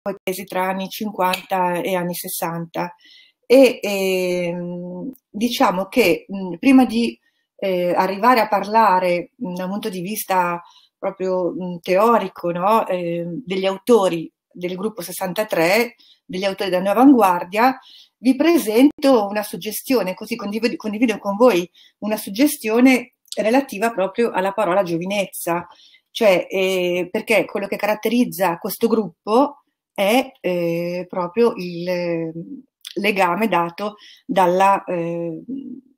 poi tesi tra anni 50 e anni 60 e ehm, diciamo che mh, prima di eh, arrivare a parlare mh, da un punto di vista proprio mh, teorico no? eh, degli autori del gruppo 63, degli autori della nuova avanguardia, vi presento una suggestione, così condivido, condivido con voi una suggestione relativa proprio alla parola giovinezza, cioè eh, perché quello che caratterizza questo gruppo è eh, proprio il mm, legame dato dalla eh,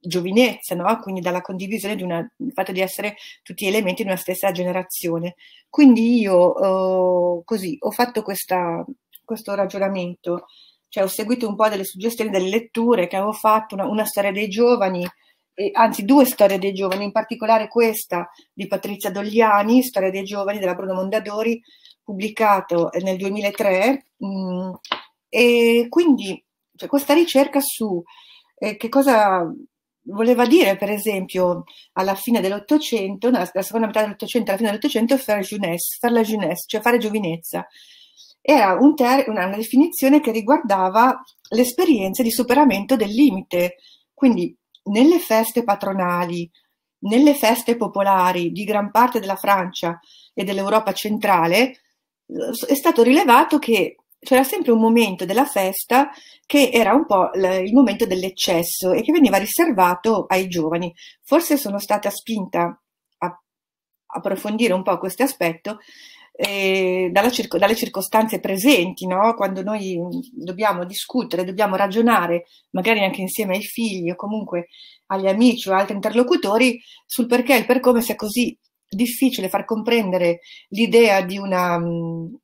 giovinezza, no? quindi dalla condivisione di una, il fatto di essere tutti elementi di una stessa generazione. Quindi io eh, così ho fatto questa, questo ragionamento, cioè ho seguito un po' delle suggestioni delle letture che avevo fatto, una, una storia dei giovani, e, anzi due storie dei giovani, in particolare questa di Patrizia Dogliani, storia dei giovani della Bruno Mondadori, pubblicato eh, nel 2003 mh, mm, e quindi cioè, questa ricerca su eh, che cosa voleva dire, per esempio, alla fine dell'Ottocento, nella seconda metà dell'Ottocento, alla fine dell'Ottocento, faire jeunesse, faire la jeunesse, cioè fare giovinezza. Era un ter- una, definizione che riguardava l'esperienza di superamento del limite. Quindi nelle feste patronali, nelle feste popolari di gran parte della Francia e dell'Europa centrale, è stato rilevato che c'era sempre un momento della festa che era un po' il momento dell'eccesso e che veniva riservato ai giovani. Forse sono stata spinta a approfondire un po' questo aspetto eh, circo, dalle circostanze presenti, no? quando noi dobbiamo discutere, dobbiamo ragionare, magari anche insieme ai figli o comunque agli amici o altri interlocutori, sul perché e il per come sia così difficile far comprendere l'idea di una mh, mm,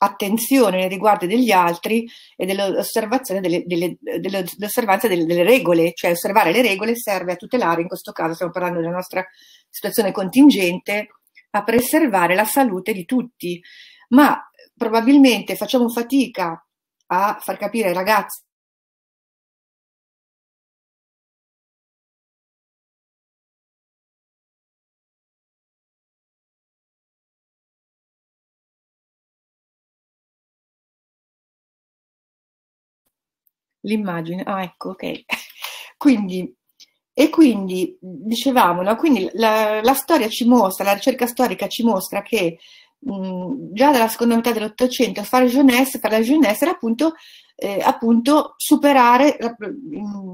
attenzione nei riguardi degli altri e dell'osservazione delle, delle, delle, delle, regole, cioè osservare le regole serve a tutelare, in questo caso stiamo parlando della nostra situazione contingente, a preservare la salute di tutti, ma probabilmente facciamo fatica a far capire ai ragazzi l'immagine. Ah, ecco, ok. quindi, e quindi dicevamo, no? quindi la, la, storia ci mostra, la ricerca storica ci mostra che mh, già dalla seconda metà dell'Ottocento fare jeunesse, fare la jeunesse era appunto, eh, appunto superare,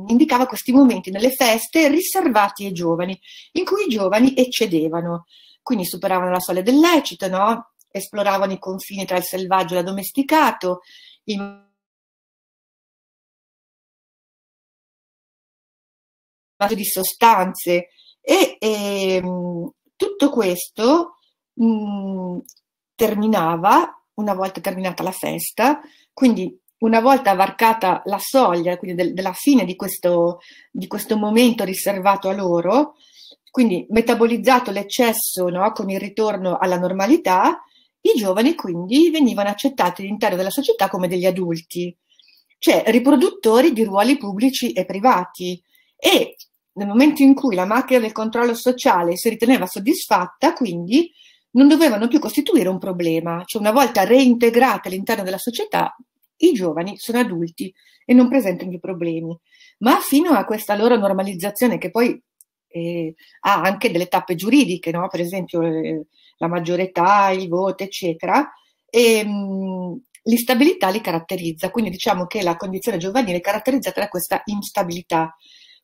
indicava questi momenti nelle feste riservati ai giovani, in cui i giovani eccedevano, quindi superavano la soglia del lecito, no? esploravano i confini tra il selvaggio e l'addomesticato, il di sostanze e, e ehm, tutto questo mh, mm, terminava una volta terminata la festa, quindi una volta varcata la soglia quindi del, della fine di questo, di questo, momento riservato a loro, quindi metabolizzato l'eccesso no, con il ritorno alla normalità, i giovani quindi venivano accettati all'interno della società come degli adulti, cioè riproduttori di ruoli pubblici e privati e nel momento in cui la macchina del controllo sociale si riteneva soddisfatta, quindi non dovevano più costituire un problema, cioè una volta reintegrate all'interno della società, i giovani sono adulti e non presentano più problemi. Ma fino a questa loro normalizzazione, che poi eh, ha anche delle tappe giuridiche, no? per esempio eh, la maggiore età, il voto, eccetera, e, ehm, mh, l'instabilità li caratterizza. Quindi diciamo che la condizione giovanile è caratterizzata da questa instabilità.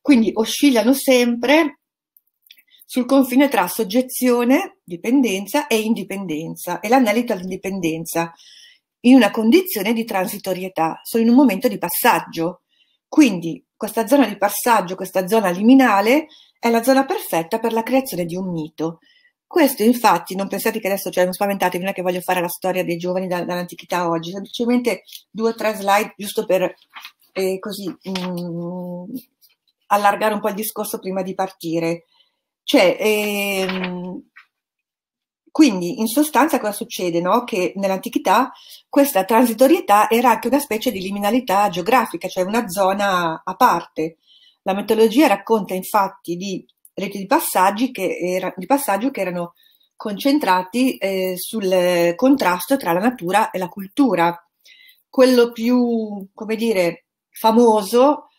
Quindi oscillano sempre sul confine tra soggezione, dipendenza e indipendenza e l'analito all'indipendenza in una condizione di transitorietà, sono in un momento di passaggio. Quindi questa zona di passaggio, questa zona liminale, è la zona perfetta per la creazione di un mito. Questo infatti, non pensate che adesso, cioè non spaventatevi, non è che voglio fare la storia dei giovani da, dall'antichità a oggi, semplicemente due o tre slide giusto per eh, così mh, mm, allargare un po' il discorso prima di partire. Cioè, ehm, quindi in sostanza cosa succede? No? Che nell'antichità questa transitorietà era anche una specie di liminalità geografica, cioè una zona a parte. La mitologia racconta infatti di reti di, era, di passaggio che erano concentrati eh, sul contrasto tra la natura e la cultura. Quello più, come dire, famoso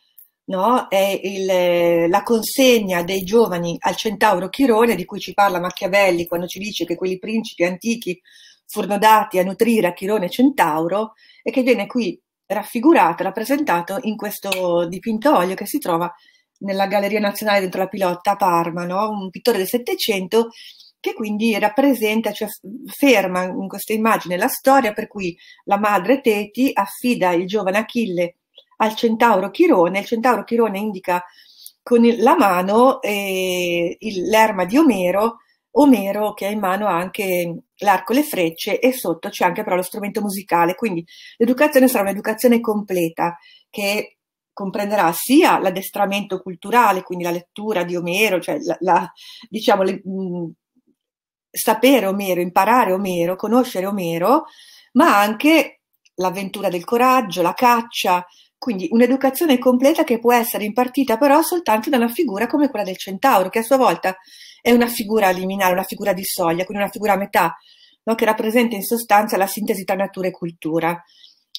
no? è il, eh, la consegna dei giovani al centauro Chirone, di cui ci parla Machiavelli quando ci dice che quei principi antichi furono dati a nutrire a Chirone Centauro e che viene qui raffigurato, rappresentato in questo dipinto olio che si trova nella Galleria Nazionale dentro la Pilotta a Parma, no? un pittore del Settecento che quindi rappresenta, cioè ferma in questa immagine la storia per cui la madre Teti affida il giovane Achille al centauro Chirone. Il centauro Chirone indica con la mano eh, il, l'arma di Omero, Omero che ha in mano anche l'arco, e le frecce e sotto c'è anche però lo strumento musicale. Quindi l'educazione sarà un'educazione completa che comprenderà sia l'addestramento culturale, quindi la lettura di Omero, cioè la, la, diciamo, le, mh, mm, sapere Omero, imparare Omero, conoscere Omero, ma anche l'avventura del coraggio, la caccia, quindi un'educazione completa che può essere impartita però soltanto da una figura come quella del centauro, che a sua volta è una figura liminare, una figura di soglia, quindi una figura a metà, no? che rappresenta in sostanza la sintesi tra natura e cultura.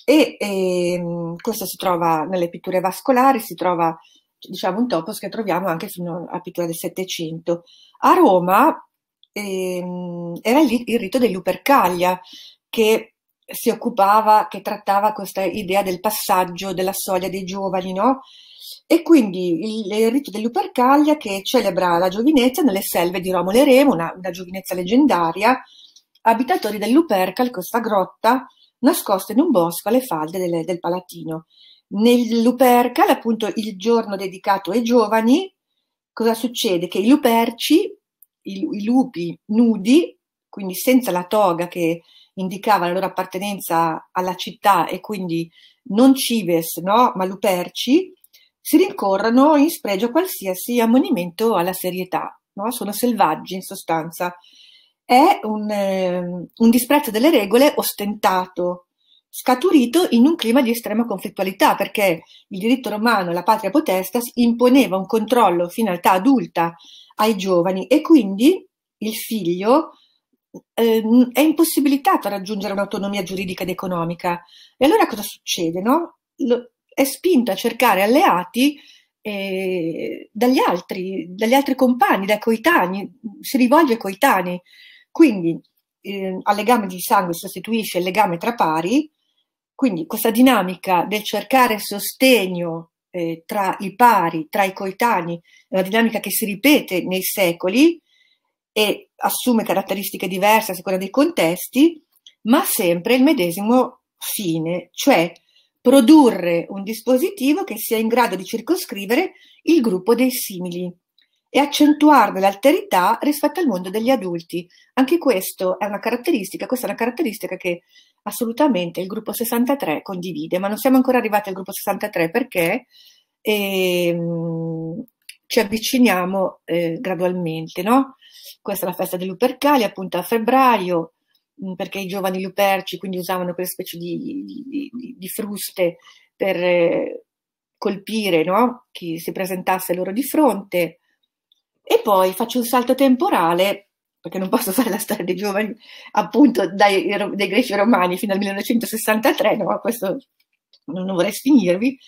E, ehm, questo si trova nelle pitture vascolari, si trova diciamo un topos che troviamo anche fino alla pittura del Settecento. A Roma ehm, era lì il rito dell'Upercaglia, che si occupava, che trattava questa idea del passaggio della soglia dei giovani, no? E quindi il, il rito dell'Upercaglia che celebra la giovinezza nelle selve di Romolo e Remo, una, una giovinezza leggendaria, abitatori dell'Upercal, questa grotta, nascosta in un bosco alle falde del, del Palatino. Nell'Upercal, appunto, il giorno dedicato ai giovani, cosa succede? Che i luperci, i, i lupi nudi, quindi senza la toga che indicava la loro appartenenza alla città e quindi non cives, no? ma luperci, si rincorrono in spregio a qualsiasi ammonimento alla serietà. No? Sono selvaggi in sostanza. È un, eh, un disprezzo delle regole ostentato, scaturito in un clima di estrema conflittualità, perché il diritto romano, la patria potestas, imponeva un controllo fino all'età adulta ai giovani e quindi il figlio eh, è impossibilitata a raggiungere un'autonomia giuridica ed economica. E allora cosa succede? No? Lo, è spinto a cercare alleati eh, dagli altri, dagli altri compagni, dai coetanei, si rivolge ai coetanei. Quindi eh, al legame di sangue sostituisce il legame tra pari, quindi questa dinamica del cercare sostegno eh, tra i pari, tra i coetanei, è una dinamica che si ripete nei secoli e assume caratteristiche diverse a seconda dei contesti, ma sempre il medesimo fine, cioè produrre un dispositivo che sia in grado di circoscrivere il gruppo dei simili e accentuarne l'alterità rispetto al mondo degli adulti. Anche questo è una caratteristica, questa è una caratteristica che assolutamente il gruppo 63 condivide, ma non siamo ancora arrivati al gruppo 63 perché ehm, ci avviciniamo eh, gradualmente, no? Questa è la festa dei Lupercali, appunto a febbraio, mm, perché i giovani luperci quindi usavano quelle specie di, di, di, fruste per eh, colpire no? chi si presentasse loro di fronte. E poi faccio un salto temporale, perché non posso fare la storia dei giovani, appunto, dai, dai greci romani fino al 1963, no? questo non vorrei sfinirvi,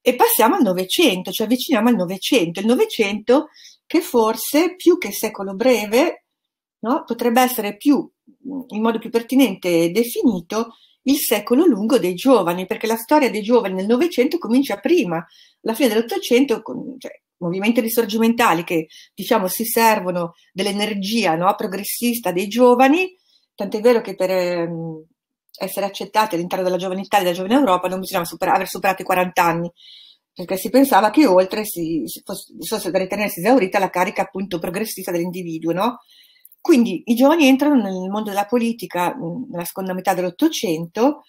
e passiamo al Novecento, ci avviciniamo al Novecento. Il Novecento che forse più che secolo breve no, potrebbe essere più, mm, in modo più pertinente definito il secolo lungo dei giovani, perché la storia dei giovani nel Novecento comincia prima, alla fine dell'Ottocento, con cioè, movimenti risorgimentali che diciamo si servono dell'energia no, progressista dei giovani, tant'è vero che per ehm, essere accettati all'interno della giovane Italia e della giovane Europa non bisogna supera aver superato i 40 anni, perché si pensava che oltre si, si fosse, fosse da ritenersi esaurita la carica appunto progressista dell'individuo, no? Quindi i giovani entrano nel mondo della politica nella seconda metà dell'Ottocento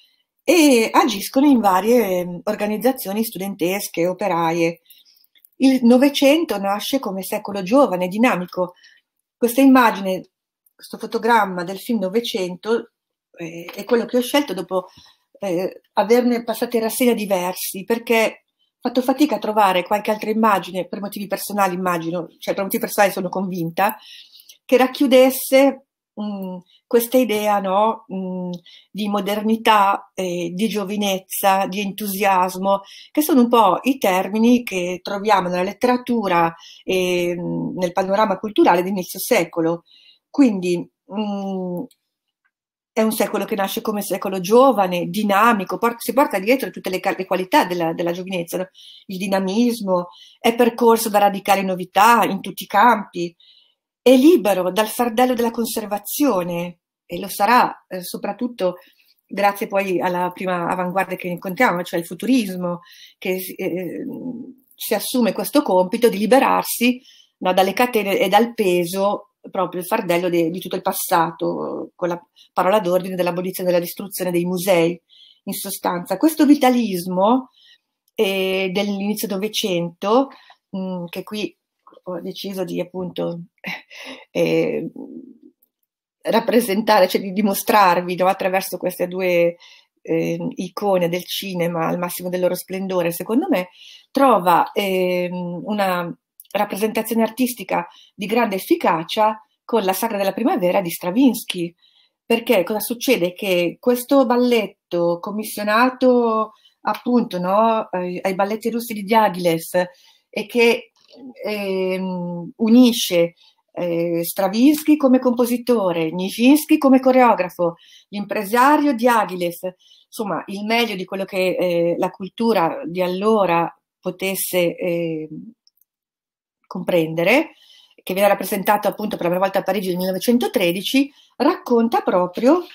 e agiscono in varie organizzazioni studentesche, operaie. Il Novecento nasce come secolo giovane, dinamico. Questa immagine, questo fotogramma del film Novecento eh, è quello che ho scelto dopo eh, averne passati in rassegna diversi, perché fatto fatica a trovare qualche altra immagine, per motivi personali immagino, cioè per motivi personali sono convinta, che racchiudesse mh, mm, questa idea no, mh, mm, di modernità, eh, di giovinezza, di entusiasmo, che sono un po' i termini che troviamo nella letteratura e mh, mm, nel panorama culturale di inizio secolo. Quindi è un secolo che nasce come secolo giovane, dinamico, port- si porta dietro tutte le, le qualità della, della giovinezza, no? il dinamismo, è percorso da radicali novità in tutti i campi, è libero dal fardello della conservazione e lo sarà eh, soprattutto grazie poi alla prima avanguardia che incontriamo, cioè il futurismo, che eh, si assume questo compito di liberarsi no, dalle catene e dal peso proprio il fardello de, di tutto il passato, con la parola d'ordine dell'abolizione e della distruzione dei musei. In sostanza, questo vitalismo eh, dell'inizio Novecento, mm, che qui ho deciso di appunto eh, rappresentare, cioè di dimostrarvi no, attraverso queste due eh, icone del cinema al massimo del loro splendore, secondo me, trova eh, una rappresentazione artistica di grande efficacia con la Sagra della Primavera di Stravinsky. Perché cosa succede? Che questo balletto commissionato appunto no, ai balletti russi di Diaghilev e che eh, unisce eh, Stravinsky come compositore, Nijinsky come coreografo, l'impresario Diaghilev, insomma il meglio di quello che eh, la cultura di allora potesse eh, comprendere, che viene rappresentato appunto per la prima volta a Parigi nel 1913, racconta proprio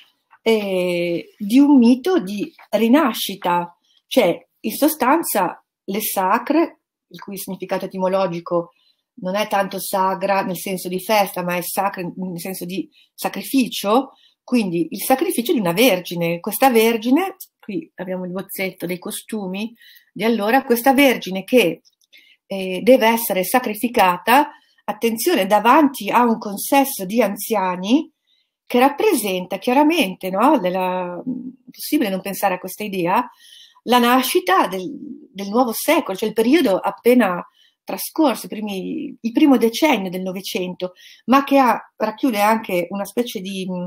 eh, di un mito di rinascita, cioè in sostanza le sacre, il cui significato etimologico non è tanto sagra nel senso di festa, ma è sacra nel senso di sacrificio, quindi il sacrificio di una vergine. Questa vergine, qui abbiamo il bozzetto dei costumi di allora, questa vergine che eh, deve essere sacrificata, attenzione, davanti a un consesso di anziani che rappresenta chiaramente, no, della, possibile non pensare a questa idea, la nascita del, del nuovo secolo, cioè il periodo appena trascorso, i primi, il primo decennio del Novecento, ma che ha, racchiude anche una specie di mm,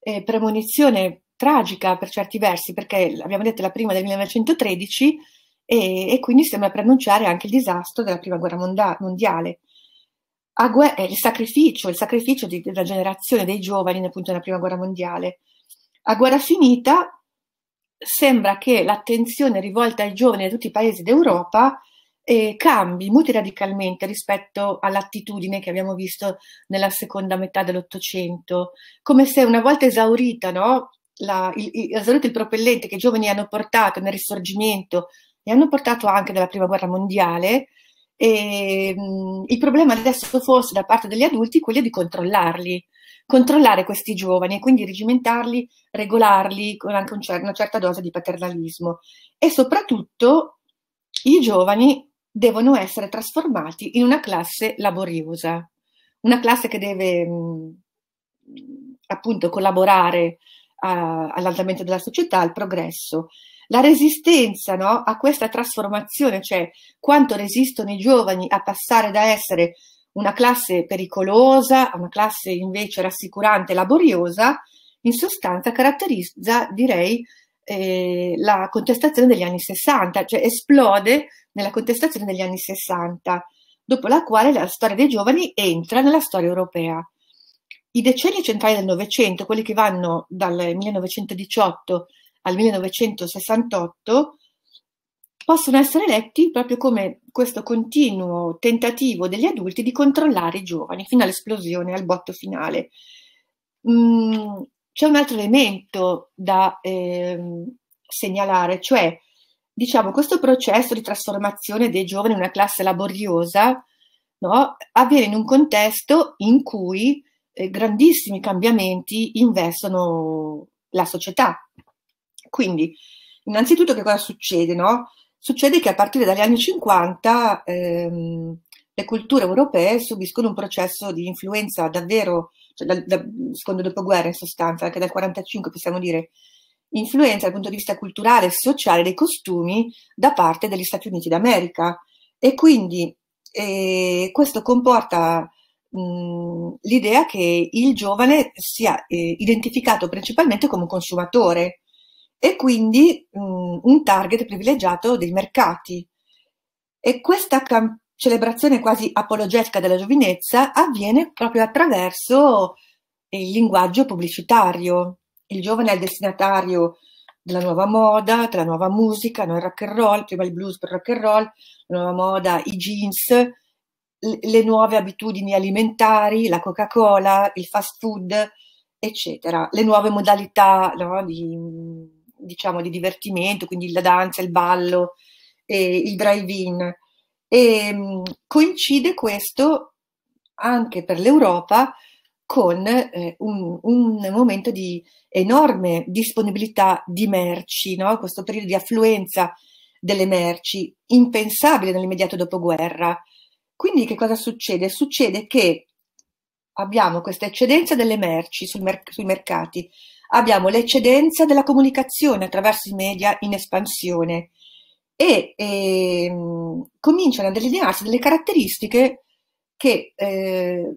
eh, premonizione tragica per certi versi, perché abbiamo detto la prima del 1913 e, e quindi sembra preannunciare anche il disastro della prima guerra monda- mondiale. Guerra, eh, il sacrificio, il sacrificio di, della generazione dei giovani appunto nella prima guerra mondiale. A guerra finita sembra che l'attenzione rivolta ai giovani di tutti i paesi d'Europa eh, cambi muti radicalmente rispetto all'attitudine che abbiamo visto nella seconda metà dell'Ottocento, come se una volta esaurita, no, la, il, il, esaurito il propellente che i giovani hanno portato nel risorgimento e hanno portato anche dalla prima guerra mondiale. E, mh, il problema adesso fosse da parte degli adulti quello di controllarli, controllare questi giovani e quindi regimentarli, regolarli con anche un cer una certa dose di paternalismo. E soprattutto i giovani devono essere trasformati in una classe laboriosa, una classe che deve mh, appunto collaborare all'andamento della società, al progresso la resistenza no, a questa trasformazione, cioè quanto resistono i giovani a passare da essere una classe pericolosa a una classe invece rassicurante, e laboriosa, in sostanza caratterizza, direi, eh, la contestazione degli anni 60, cioè esplode nella contestazione degli anni 60, dopo la quale la storia dei giovani entra nella storia europea. I decenni centrali del Novecento, quelli che vanno dal 1918 al 1968, possono essere letti proprio come questo continuo tentativo degli adulti di controllare i giovani fino all'esplosione, al botto finale. Mm, c'è un altro elemento da eh, segnalare, cioè diciamo, questo processo di trasformazione dei giovani in una classe laboriosa no, avviene in un contesto in cui eh, grandissimi cambiamenti investono la società. Quindi, innanzitutto che cosa succede? No? Succede che a partire dagli anni 50 ehm, le culture europee subiscono un processo di influenza davvero, cioè da, da, secondo il dopoguerra in sostanza, anche dal 45 possiamo dire, influenza dal punto di vista culturale e sociale dei costumi da parte degli Stati Uniti d'America. E quindi eh, questo comporta mm, l'idea che il giovane sia eh, identificato principalmente come un consumatore, e quindi mh, mm, un target privilegiato dei mercati. E questa cam- celebrazione quasi apologetica della giovinezza avviene proprio attraverso il linguaggio pubblicitario. Il giovane è il destinatario della nuova moda, della nuova musica, no? il rock and roll, prima il blues per rock and roll, la nuova moda, i jeans, le nuove abitudini alimentari, la Coca-Cola, il fast food, eccetera, le nuove modalità no? di diciamo, di divertimento, quindi la danza, il ballo, eh, il drive-in. E ehm, coincide questo anche per l'Europa con eh, un, un, momento di enorme disponibilità di merci, no? questo periodo di affluenza delle merci, impensabile nell'immediato dopoguerra. Quindi che cosa succede? Succede che abbiamo questa eccedenza delle merci mer sui mercati, abbiamo l'eccedenza della comunicazione attraverso i media in espansione e ehm, cominciano a delinearsi delle caratteristiche che eh,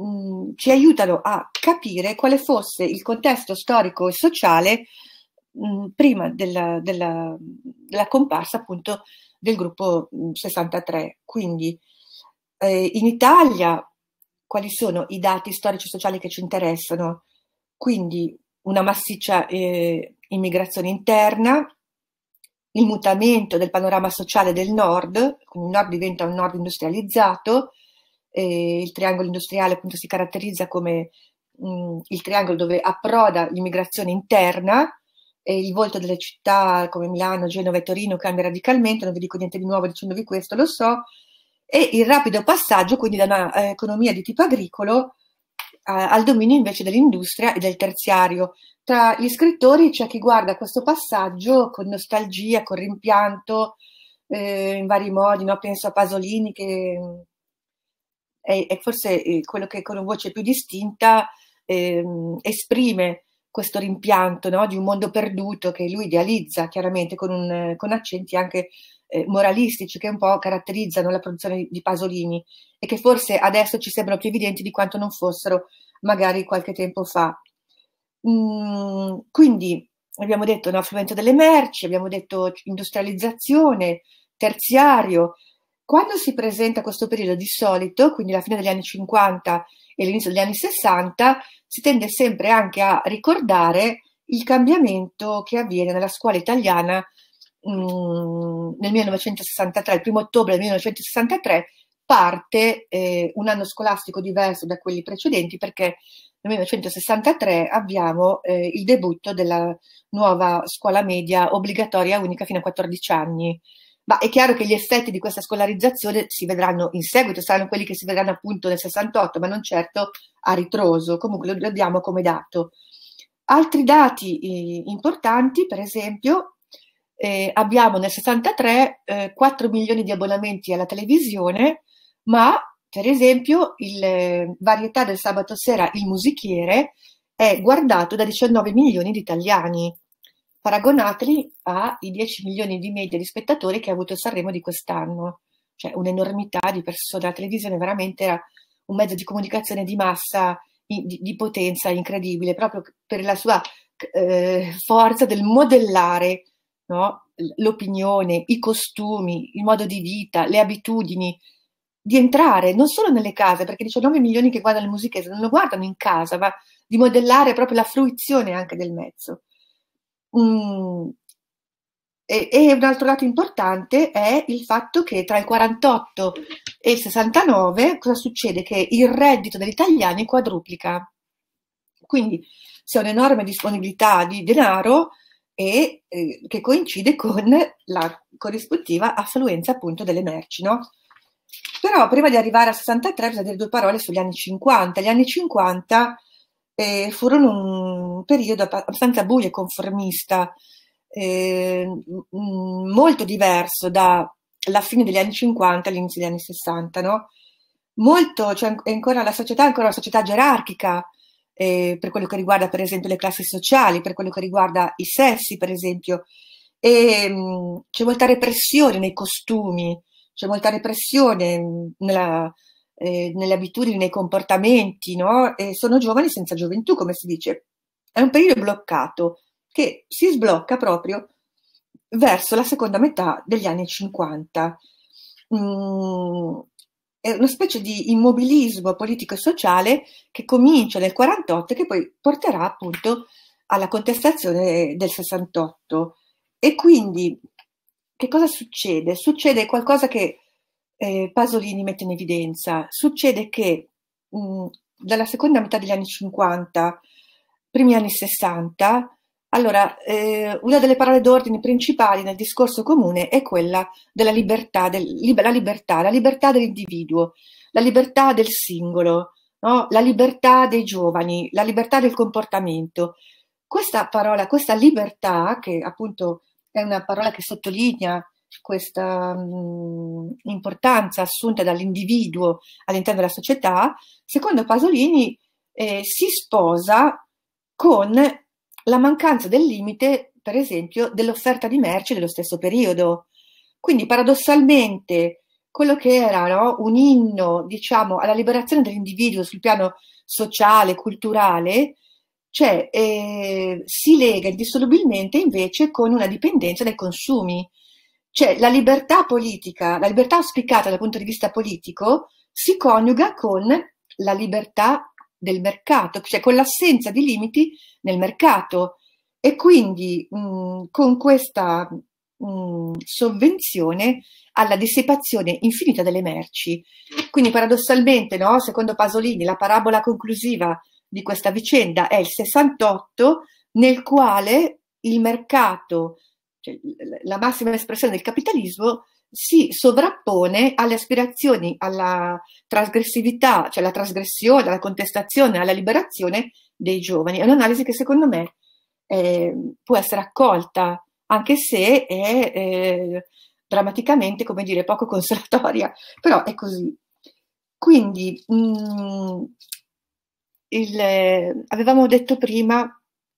mm, ci aiutano a capire quale fosse il contesto storico e sociale mh, mm, prima della, della, della, comparsa appunto del gruppo mh, mm, 63. Quindi eh, in Italia quali sono i dati storici e sociali che ci interessano? Quindi una massiccia eh, immigrazione interna, il mutamento del panorama sociale del nord, quindi il nord diventa un nord industrializzato, eh, il triangolo industriale appunto si caratterizza come mh, mm, il triangolo dove approda l'immigrazione interna, e il volto delle città come Milano, Genova e Torino cambia radicalmente, non vi dico niente di nuovo dicendovi questo, lo so, e il rapido passaggio quindi da un'economia eh, di tipo agricolo al dominio invece dell'industria e del terziario. Tra gli scrittori c'è chi guarda questo passaggio con nostalgia, con rimpianto, eh, in vari modi, no? penso a Pasolini che mm, è, è, forse eh, quello che con voce più distinta eh, esprime questo rimpianto no? di un mondo perduto che lui idealizza chiaramente con, un, con accenti anche eh, moralistici che un po' caratterizzano la produzione di Pasolini e che forse adesso ci sembrano più evidenti di quanto non fossero magari qualche tempo fa. Mm, quindi abbiamo detto un affluente delle merci, abbiamo detto industrializzazione, terziario. Quando si presenta questo periodo di solito, quindi la fine degli anni 50 e l'inizio degli anni 60, si tende sempre anche a ricordare il cambiamento che avviene nella scuola italiana Mm, nel 1963, il primo ottobre del 1963, parte eh, un anno scolastico diverso da quelli precedenti perché nel 1963 abbiamo eh, il debutto della nuova scuola media obbligatoria unica fino a 14 anni. Ma è chiaro che gli effetti di questa scolarizzazione si vedranno in seguito, saranno quelli che si vedranno appunto nel 68, ma non certo a ritroso, comunque lo abbiamo come dato. Altri dati eh, importanti, per esempio, eh, abbiamo nel 63 eh, 4 milioni di abbonamenti alla televisione, ma per esempio il eh, Varietà del sabato sera, il musichiere, è guardato da 19 milioni di italiani. Paragonateli ai 10 milioni di media di spettatori che ha avuto Sanremo di quest'anno, cioè un'enormità di persone. La televisione veramente era un mezzo di comunicazione di massa di, di potenza incredibile, proprio per la sua eh, forza del modellare no? l'opinione, i costumi, il modo di vita, le abitudini, di entrare non solo nelle case, perché 19 milioni che guardano le musiche non lo guardano in casa, ma di modellare proprio la fruizione anche del mezzo. Mm. E, e, un altro lato importante è il fatto che tra il 48 e il 69 cosa succede? Che il reddito degli italiani quadruplica. Quindi c'è un'enorme disponibilità di denaro e eh, che coincide con la corrispettiva affluenza appunto delle merci, no? Però prima di arrivare al 63 bisogna dire due parole sugli anni 50. Gli anni 50 eh, furono un periodo abbastanza buio e conformista, eh, molto diverso dalla fine degli anni 50 all'inizio degli anni 60, no? Molto, cioè, ancora la società è ancora una società gerarchica, eh, per quello che riguarda per esempio le classi sociali, per quello che riguarda i sessi per esempio. E, mh, mm, c'è molta repressione nei costumi, c'è molta repressione mm, nella, eh, nelle abitudini, nei comportamenti, no? E sono giovani senza gioventù, come si dice. È un periodo bloccato che si sblocca proprio verso la seconda metà degli anni 50. Mm, è una specie di immobilismo politico-sociale e che comincia nel 48 e che poi porterà appunto alla contestazione del 68. E quindi che cosa succede? Succede qualcosa che eh, Pasolini mette in evidenza. Succede che mh, dalla seconda metà degli anni 50, primi anni 60, allora, eh, una delle parole d'ordine principali nel discorso comune è quella della libertà, del, la libertà, la libertà dell'individuo, la libertà del singolo, no? la libertà dei giovani, la libertà del comportamento. Questa parola, questa libertà, che appunto è una parola che sottolinea questa mh, mm, importanza assunta dall'individuo all'interno della società, secondo Pasolini eh, si sposa con la mancanza del limite, per esempio, dell'offerta di merci dello stesso periodo. Quindi paradossalmente quello che era no, un inno, diciamo, alla liberazione dell'individuo sul piano sociale, culturale, cioè, eh, si lega indissolubilmente invece con una dipendenza dai consumi. Cioè la libertà politica, la libertà auspicata dal punto di vista politico, si coniuga con la libertà del mercato, cioè con l'assenza di limiti nel mercato. E quindi mh, con questa mh, sovvenzione alla dissipazione infinita delle merci. Quindi paradossalmente, no, secondo Pasolini, la parabola conclusiva di questa vicenda è il 68 nel quale il mercato, cioè la massima espressione del capitalismo, si sovrappone alle aspirazioni, alla trasgressività, cioè alla trasgressione, alla contestazione, alla liberazione dei giovani. È un'analisi che secondo me eh, può essere accolta, anche se è eh, drammaticamente, come dire, poco conservatoria, però è così. Quindi, mh, mm, il, eh, avevamo detto prima,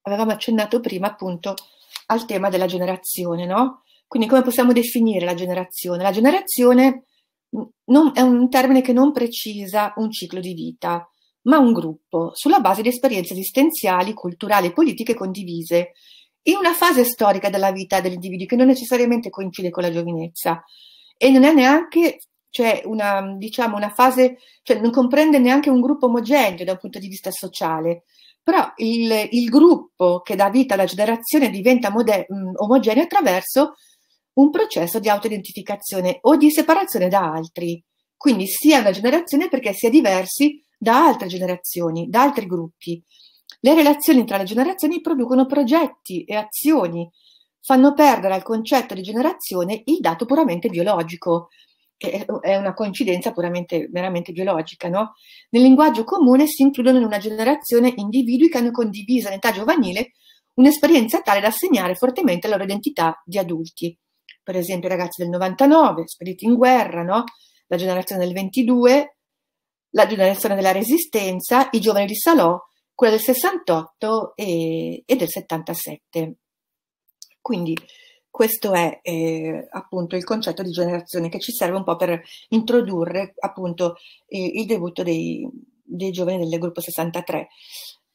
avevamo accennato prima appunto al tema della generazione, no? Quindi come possiamo definire la generazione? La generazione non, è un termine che non precisa un ciclo di vita, ma un gruppo, sulla base di esperienze esistenziali, culturali e politiche condivise, in una fase storica della vita dell'individuo che non necessariamente coincide con la giovinezza e non è neanche cioè una, diciamo, una fase, cioè non comprende neanche un gruppo omogeneo da un punto di vista sociale, però il, il gruppo che dà vita alla generazione diventa mode, omogeneo attraverso un processo di autoidentificazione o di separazione da altri, quindi sia una generazione perché sia è diversi da altre generazioni, da altri gruppi. Le relazioni tra le generazioni producono progetti e azioni, fanno perdere al concetto di generazione il dato puramente biologico, che è una coincidenza puramente meramente biologica, no? Nel linguaggio comune si includono in una generazione individui che hanno condiviso in età giovanile un'esperienza tale da segnare fortemente la loro identità di adulti per esempio i ragazzi del 99, spediti in guerra, no? la generazione del 22, la generazione della resistenza, i giovani di Salò, quella del 68 e, e del 77. Quindi questo è eh, appunto il concetto di generazione che ci serve un po' per introdurre appunto eh, il debutto dei, dei giovani del gruppo 63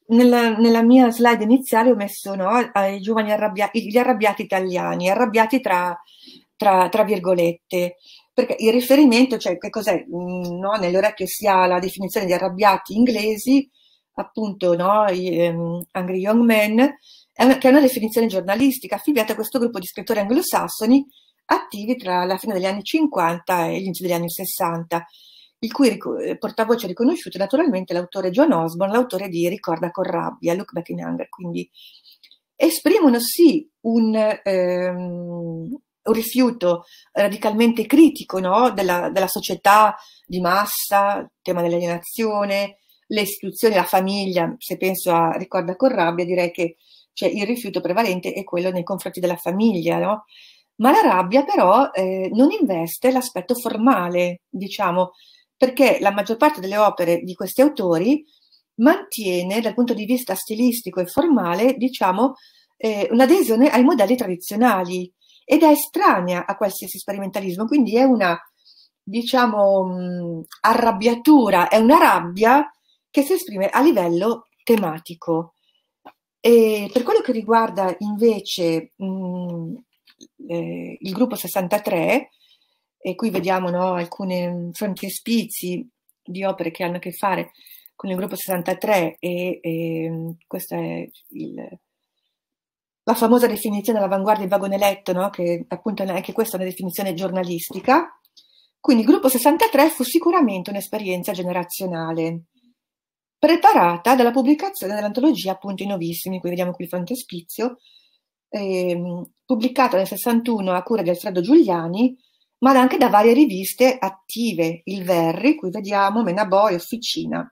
nella, nella, mia slide iniziale ho messo no, ai giovani arrabbiati, gli arrabbiati italiani, arrabbiati tra, tra, tra virgolette, perché il riferimento, cioè che cos'è, mm, no, nelle orecchie si ha la definizione di arrabbiati inglesi, appunto, no, um, Angry Young Men, che è una definizione giornalistica affiliata a questo gruppo di scrittori anglosassoni attivi tra la fine degli anni 50 e gli inizi degli anni 60 il cui ric- eh, portavoce riconosciuto è naturalmente l'autore John Osborne, l'autore di Ricorda con rabbia, Look Back in Hunger, quindi esprimono sì un, ehm, un rifiuto radicalmente critico no? della, della, società di massa, il tema dell'alienazione, le istituzioni, la famiglia, se penso a Ricorda con rabbia direi che cioè, il rifiuto prevalente è quello nei confronti della famiglia, no? Ma la rabbia però eh, non investe l'aspetto formale, diciamo, perché la maggior parte delle opere di questi autori mantiene dal punto di vista stilistico e formale, diciamo, eh, un'adesione ai modelli tradizionali ed è estranea a qualsiasi sperimentalismo, quindi è una, diciamo, mh, mm, arrabbiatura, è una rabbia che si esprime a livello tematico. E per quello che riguarda invece mh, mm, eh, il gruppo 63, e qui vediamo no, alcuni mm, frontespizi di opere che hanno a che fare con il gruppo 63 e, e mm, questa è il, la famosa definizione all'avanguardia del vagoneletto, no? che appunto anche questa è una definizione giornalistica. Quindi il gruppo 63 fu sicuramente un'esperienza generazionale, preparata dalla pubblicazione dell'antologia appunto i novissimi, qui vediamo qui il frontespizio, eh, pubblicata nel 61 a cura di Alfredo Giuliani, ma anche da varie riviste attive, il Verri, qui vediamo, Menaboi, Officina.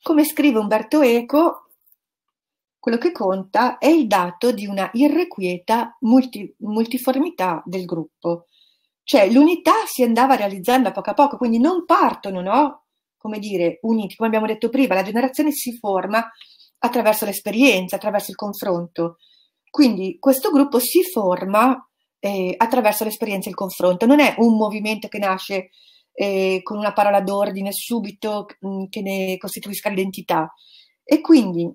Come scrive Umberto Eco, quello che conta è il dato di una irrequieta multi, multiformità del gruppo. Cioè l'unità si andava realizzando a poco a poco, quindi non partono, no? Come dire, uniti, come abbiamo detto prima, la generazione si forma attraverso l'esperienza, attraverso il confronto. Quindi questo gruppo si forma eh, attraverso l'esperienza e il confronto. Non è un movimento che nasce eh, con una parola d'ordine subito mh, mm, che ne costituisca l'identità. E quindi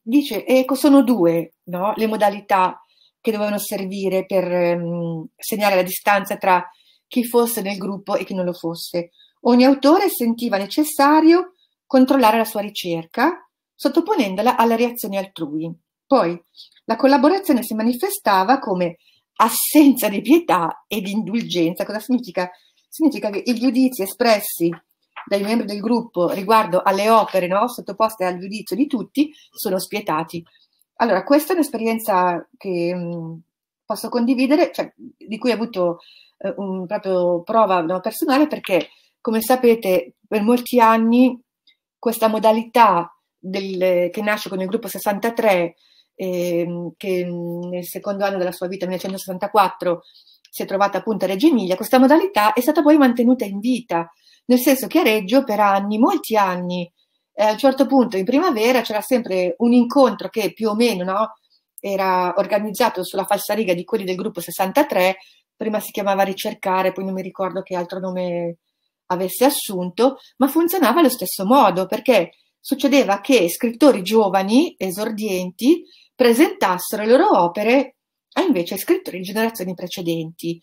dice, ecco, sono due no? le modalità che dovevano servire per mh, mm, segnare la distanza tra chi fosse nel gruppo e chi non lo fosse. Ogni autore sentiva necessario controllare la sua ricerca, sottoponendola alla reazione altrui. Poi la collaborazione si manifestava come assenza di pietà e di indulgenza. Cosa significa? Significa che i giudizi espressi dai membri del gruppo riguardo alle opere no, sottoposte al giudizio di tutti sono spietati. Allora, questa è un'esperienza che mh, mm, posso condividere, cioè, di cui ho avuto eh, un proprio prova no, personale, perché come sapete per molti anni questa modalità del, che nasce con il gruppo 63 eh, che nel secondo anno della sua vita, 1964, si è trovata appunto a Reggio Emilia, questa modalità è stata poi mantenuta in vita, nel senso che a Reggio per anni, molti anni, eh, a un certo punto in primavera c'era sempre un incontro che più o meno no, era organizzato sulla falsariga di quelli del gruppo 63, prima si chiamava Ricercare, poi non mi ricordo che altro nome avesse assunto, ma funzionava allo stesso modo perché succedeva che scrittori giovani, esordienti, presentassero le loro opere a invece scrittori di generazioni precedenti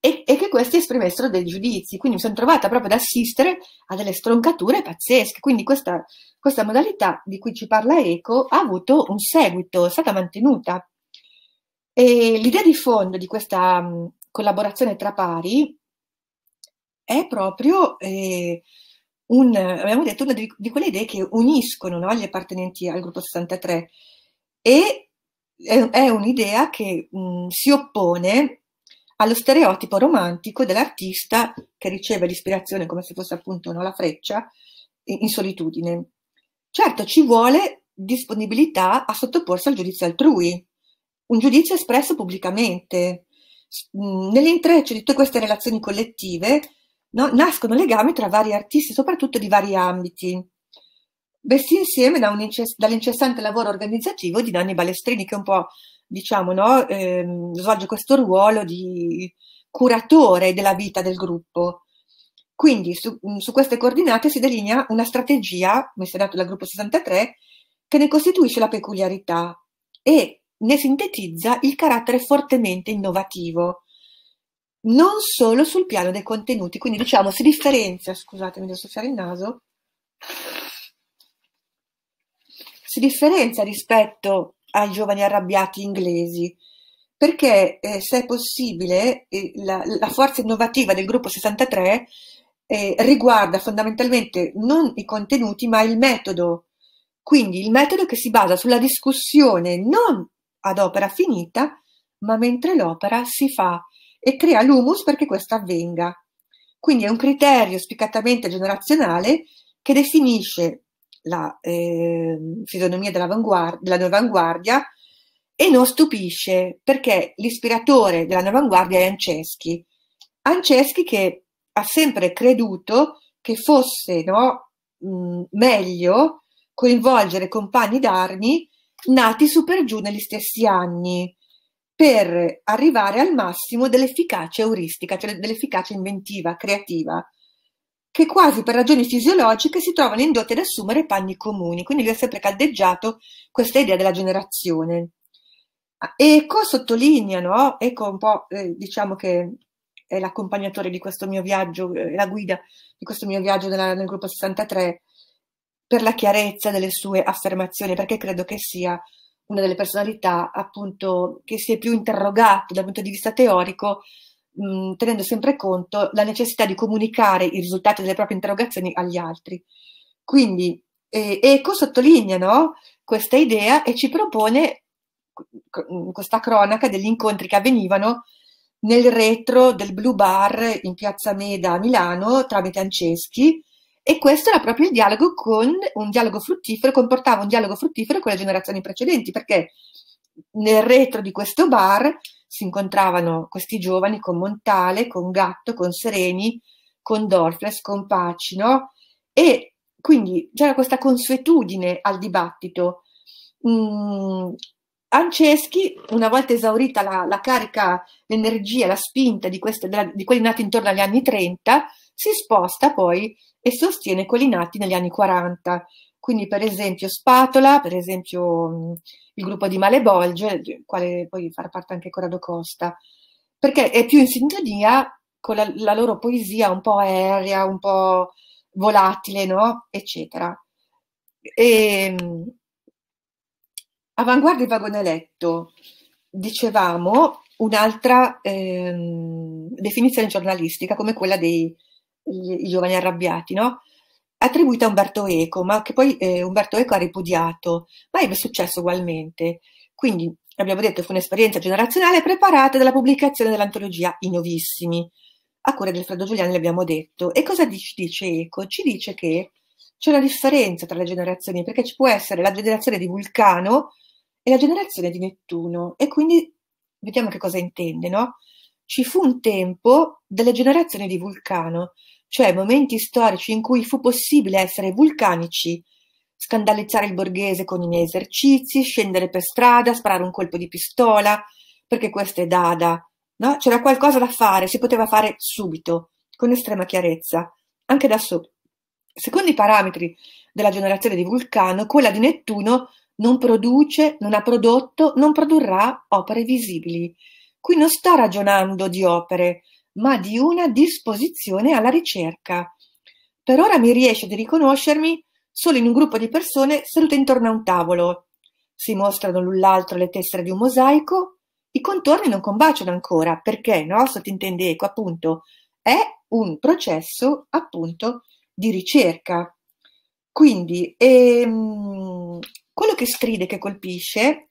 e, e, che questi esprimessero dei giudizi. Quindi mi sono trovata proprio ad assistere a delle stroncature pazzesche. Quindi questa, questa modalità di cui ci parla Eco ha avuto un seguito, è stata mantenuta. E l'idea di fondo di questa mm, collaborazione tra pari è proprio eh, un, abbiamo detto, una di, di, quelle idee che uniscono no, gli appartenenti al gruppo 63 e è, è un'idea che mh, mm, si oppone allo stereotipo romantico dell'artista che riceve l'ispirazione come se fosse appunto no, la freccia in, in solitudine. Certo, ci vuole disponibilità a sottoporsi al giudizio altrui, un giudizio espresso pubblicamente. Mm, nell'intreccio di tutte queste relazioni collettive no, nascono legami tra vari artisti, soprattutto di vari ambiti messi insieme da dall'incessante lavoro organizzativo di Nanni Balestrini, che un po' diciamo, no, ehm, svolge questo ruolo di curatore della vita del gruppo. Quindi su, su queste coordinate si delinea una strategia, messa in atto dal gruppo 63, che ne costituisce la peculiarità e ne sintetizza il carattere fortemente innovativo, non solo sul piano dei contenuti. Quindi diciamo si differenzia, scusatemi devo soffiare il naso, si differenzia rispetto ai giovani arrabbiati inglesi perché eh, se è possibile eh, la, la, forza innovativa del gruppo 63 eh, riguarda fondamentalmente non i contenuti ma il metodo, quindi il metodo che si basa sulla discussione non ad opera finita ma mentre l'opera si fa e crea l'humus perché questo avvenga. Quindi è un criterio spiccatamente generazionale che definisce la eh, fisionomia dell'avanguardia e non stupisce perché l'ispiratore della nuova avanguardia è Anceschi. Anceschi che ha sempre creduto che fosse no, mh, mm, meglio coinvolgere compagni d'armi nati su per giù negli stessi anni per arrivare al massimo dell'efficacia euristica, cioè dell'efficacia inventiva, creativa che quasi per ragioni fisiologiche si trovano indotte ad assumere panni comuni, quindi io ho sempre caldeggiato questa idea della generazione. Ah, Eco sottolinea, no? Eco un po', eh, diciamo che è l'accompagnatore di questo mio viaggio, eh, la guida di questo mio viaggio nella, nel gruppo 63, per la chiarezza delle sue affermazioni, perché credo che sia una delle personalità appunto che si è più interrogato dal punto di vista teorico mh, mm, tenendo sempre conto la necessità di comunicare i risultati delle proprie interrogazioni agli altri. Quindi eh, Eco sottolinea no, questa idea e ci propone mm, questa cronaca degli incontri che avvenivano nel retro del Blue Bar in Piazza Meda a Milano tramite Anceschi e questo era proprio il dialogo con un dialogo fruttifero, comportava un dialogo fruttifero con le generazioni precedenti perché nel retro di questo bar si incontravano questi giovani con Montale, con Gatto, con Sereni, con Dorfles, con Pacino e quindi c'era questa consuetudine al dibattito. Mm, Anceschi, una volta esaurita la, la carica, l'energia, la spinta di, queste, della, di, quelli nati intorno agli anni 30, si sposta poi e sostiene quelli nati negli anni 40. Quindi, per esempio, Spatola, per esempio mm, il gruppo di Malebolge, del quale poi farà parte anche Corrado Costa, perché è più in sintonia con la, la loro poesia un po' aerea, un po' volatile, no? eccetera. E, mm, Avanguardia e vagoneletto, dicevamo, un'altra ehm, definizione giornalistica come quella dei giovani arrabbiati, no? attribuita a Umberto Eco, ma che poi eh, Umberto Eco ha ripudiato, ma ebbe successo ugualmente. Quindi, abbiamo detto, fu un'esperienza generazionale preparata dalla pubblicazione dell'antologia I Novissimi, a cura di Alfredo Giuliani, l'abbiamo detto. E cosa dice, dice Eco? Ci dice che c'è una differenza tra le generazioni, perché ci può essere la generazione di Vulcano e la generazione di Nettuno. E quindi vediamo che cosa intende, no? Ci fu un tempo delle generazioni di Vulcano, cioè momenti storici in cui fu possibile essere vulcanici, scandalizzare il borghese con i miei esercizi, scendere per strada, sparare un colpo di pistola, perché questa è Dada, no? C'era qualcosa da fare, si poteva fare subito, con estrema chiarezza, anche da sopra. Secondo i parametri della generazione di Vulcano, quella di Nettuno non produce, non ha prodotto, non produrrà opere visibili. Qui non sto ragionando di opere, ma di una disposizione alla ricerca. Per ora mi riesce di riconoscermi solo in un gruppo di persone sedute intorno a un tavolo. Si mostrano l'un l'altro le tessere di un mosaico, i contorni non combaciano ancora, perché, no, sottintende Eco, appunto, è un processo, appunto, di ricerca. Quindi, ehm, quello che stride, che colpisce,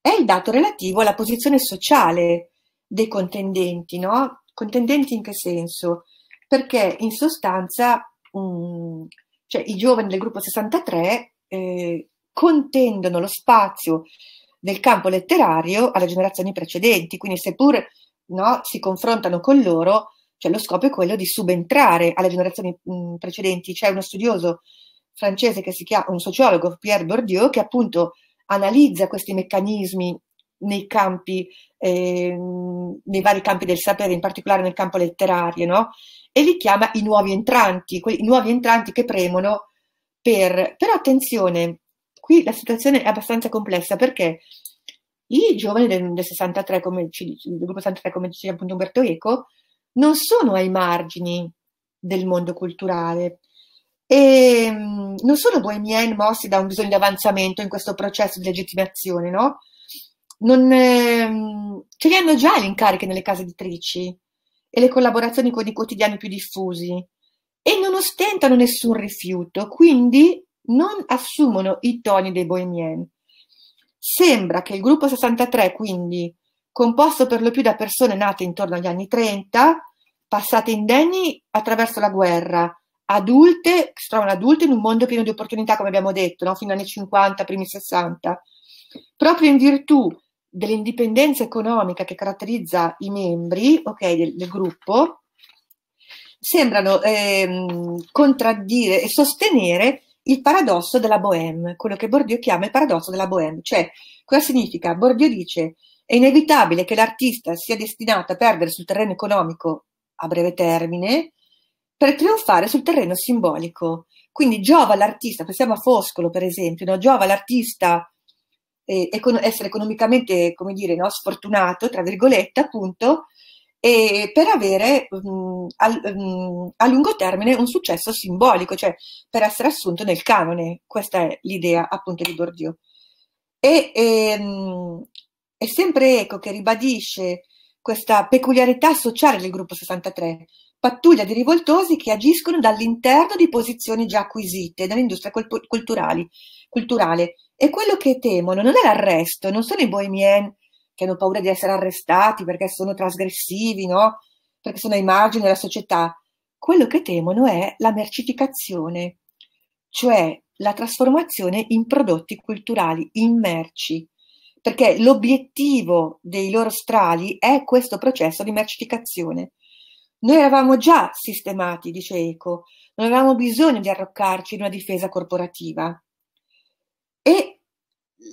è il dato relativo alla posizione sociale dei contendenti, no? Contendenti in che senso? Perché in sostanza mh, cioè, i giovani del gruppo 63 eh, contendono lo spazio del campo letterario alle generazioni precedenti, quindi seppur no, si confrontano con loro, cioè lo scopo è quello di subentrare alle generazioni mh, precedenti. C'è uno studioso francese che si chiama, un sociologo, Pierre Bourdieu, che appunto analizza questi meccanismi nei campi, eh, nei vari campi del sapere, in particolare nel campo letterario, no? E li chiama i nuovi entranti, quei nuovi entranti che premono per... Però attenzione, qui la situazione è abbastanza complessa perché i giovani del, del 63, come ci, del 63, come diceva appunto Umberto Eco, non sono ai margini del mondo culturale e ehm, non sono bohemian mossi da un bisogno di avanzamento in questo processo di legittimazione, no? non, ehm, ce li hanno già gli incarichi nelle case editrici e le collaborazioni con i quotidiani più diffusi e non ostentano nessun rifiuto, quindi non assumono i toni dei bohemien. Sembra che il gruppo 63, quindi composto per lo più da persone nate intorno agli anni 30, passate indenni attraverso la guerra, adulte, si trovano adulte in un mondo pieno di opportunità, come abbiamo detto, no? fino agli anni 50, primi 60, proprio in virtù dell'indipendenza economica che caratterizza i membri okay, del, del, gruppo sembrano ehm, contraddire e sostenere il paradosso della bohème, quello che Bourdieu chiama il paradosso della bohème, cioè cosa significa? Bourdieu dice è inevitabile che l'artista sia destinato a perdere sul terreno economico a breve termine per trionfare sul terreno simbolico. Quindi giova l'artista, pensiamo a Foscolo per esempio, no? giova l'artista eh, econ- essere economicamente, come dire, no, sfortunato, tra virgolette, appunto, e per avere um, al, um, a lungo termine un successo simbolico, cioè per essere assunto nel canone. Questa è l'idea appunto di Bourdieu. E, e um, è sempre Eco che ribadisce questa peculiarità sociale del gruppo 63, pattuglia di rivoltosi che agiscono dall'interno di posizioni già acquisite dall'industria culturale, e quello che temono non è l'arresto, non sono i bohemien che hanno paura di essere arrestati perché sono trasgressivi, no? Perché sono ai margini della società. Quello che temono è la mercificazione, cioè la trasformazione in prodotti culturali, in merci, perché l'obiettivo dei loro strali è questo processo di mercificazione. Noi eravamo già sistemati, dice Eco, non avevamo bisogno di arroccarci in una difesa corporativa e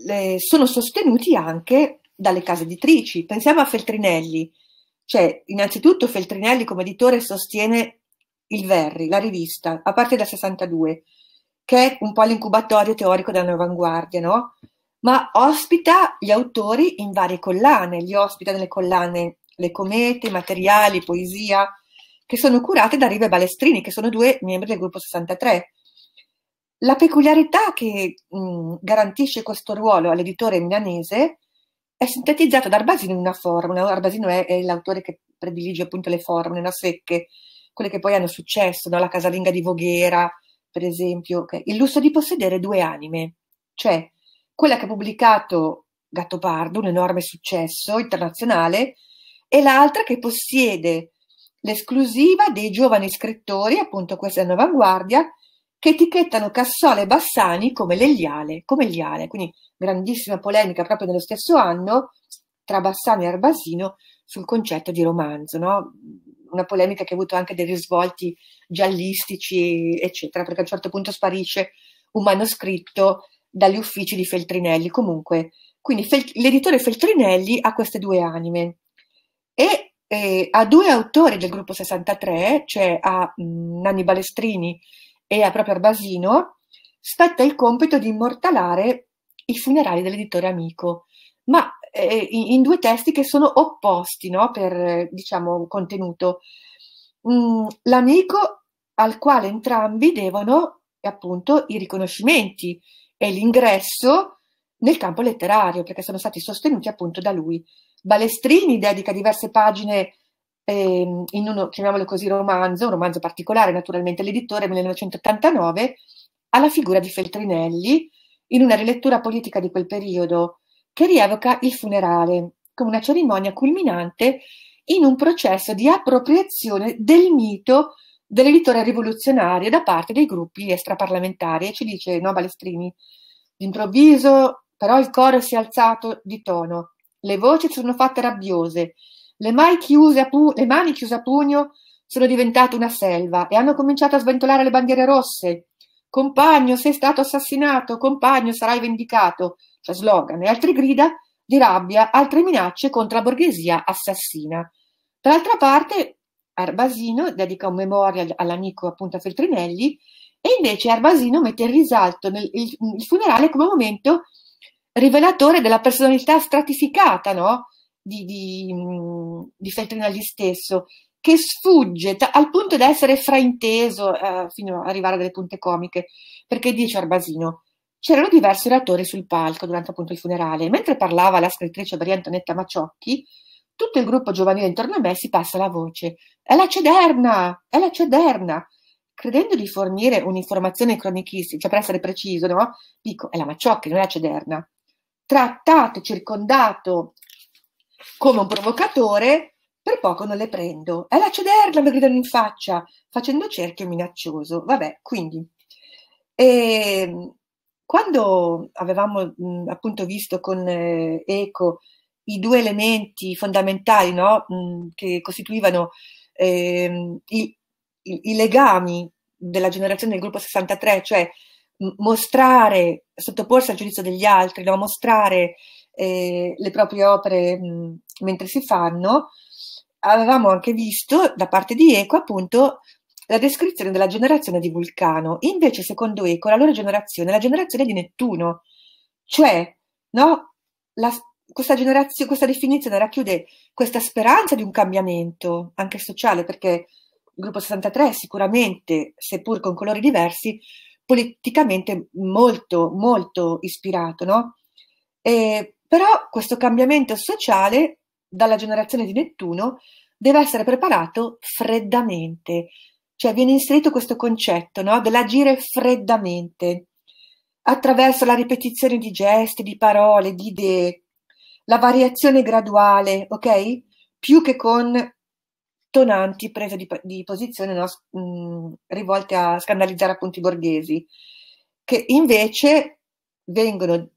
le, sono sostenuti anche dalle case editrici. Pensiamo a Feltrinelli, cioè innanzitutto Feltrinelli come editore sostiene il Verri, la rivista, a parte dal 62, che è un po' l'incubatorio teorico della nuova avanguardia, no? Ma ospita gli autori in varie collane, li ospita nelle collane Le Comete, Materiali, Poesia, che sono curate da Rive Balestrini, che sono due membri del gruppo 63. La peculiarità che mh, garantisce questo ruolo all'editore milanese è sintetizzata da Arbasino in una formula. Arbasino è, è l'autore che predilige appunto le formule no, secche, quelle che poi hanno successo, no? la casalinga di Voghera, per esempio. Okay. Il lusso di possedere due anime, cioè quella che ha pubblicato Gattopardo, un enorme successo internazionale, e l'altra che possiede l'esclusiva dei giovani scrittori, appunto questa è la nuova guardia, che etichettano Cassola e Bassani come l'Eliale, come Eliale, quindi grandissima polemica proprio nello stesso anno tra Bassani e Arbasino sul concetto di romanzo, no? una polemica che ha avuto anche dei risvolti giallistici, eccetera, perché a un certo punto sparisce un manoscritto dagli uffici di Feltrinelli. Comunque, quindi Fel- l'editore Feltrinelli ha queste due anime e eh, ha due autori del gruppo 63, cioè a mh, mm, Nanni Balestrini e a proprio Arbasino spetta il compito di immortalare i funerali dell'editore amico, ma eh, in due testi che sono opposti no? per diciamo, contenuto. Mm, l'amico al quale entrambi devono appunto i riconoscimenti e l'ingresso nel campo letterario, perché sono stati sostenuti appunto da lui. Balestrini dedica diverse pagine eh, in uno, chiamiamolo così, romanzo, un romanzo particolare naturalmente, l'editore 1989, alla figura di Feltrinelli in una rilettura politica di quel periodo che rievoca il funerale come una cerimonia culminante in un processo di appropriazione del mito dell'editore rivoluzionario da parte dei gruppi extraparlamentari e ci dice no Balestrini d'improvviso però il coro si è alzato di tono le voci si sono fatte rabbiose le mani chiuse a, pu- mani chiuse a pugno sono diventate una selva e hanno cominciato a sventolare le bandiere rosse. Compagno, sei stato assassinato, compagno, sarai vendicato, cioè slogan, e altre grida di rabbia, altre minacce contro la borghesia assassina. Dall'altra parte, Arbasino dedica un memoria all'amico appunto a Feltrinelli e invece Arbasino mette in risalto nel, il, il, funerale come momento rivelatore della personalità stratificata no? di, di, di Feltrinelli stesso, che sfugge t- al punto da essere frainteso eh, fino ad arrivare alle punte comiche, perché dice Arbasino, c'erano diversi oratori sul palco durante appunto il funerale, mentre parlava la scrittrice Maria Antonietta Maciocchi, tutto il gruppo giovanile intorno a me si passa la voce, è la Cederna, è la Cederna, credendo di fornire un'informazione cronichistica, cioè per essere preciso, no? Dico, è la Maciocchi, non è la Cederna. Trattato, circondato, come un provocatore, per poco non le prendo. È la cederla, mi gridano in faccia, facendo cerchio minaccioso. Vabbè, quindi. E ehm, quando avevamo mh, mm, appunto visto con eh, Eco i due elementi fondamentali no? mh, mm, che costituivano eh, i, i, i, legami della generazione del gruppo 63, cioè mh, mostrare, sottoporsi al giudizio degli altri, no? mostrare eh, le proprie opere mh, mentre si fanno, avevamo anche visto da parte di Eco appunto la descrizione della generazione di Vulcano. Invece, secondo Eco, la loro generazione è la generazione di Nettuno, cioè no, la, questa, questa definizione racchiude questa speranza di un cambiamento anche sociale, perché il gruppo 63 è sicuramente, seppur con colori diversi, politicamente molto, molto ispirato, no? E però questo cambiamento sociale dalla generazione di Nettuno deve essere preparato freddamente, cioè viene inserito questo concetto no? dell'agire freddamente, attraverso la ripetizione di gesti, di parole, di idee, la variazione graduale, ok? Più che con tonanti prese di, di posizione no? mm, rivolte a scandalizzare appunto i borghesi, che invece vengono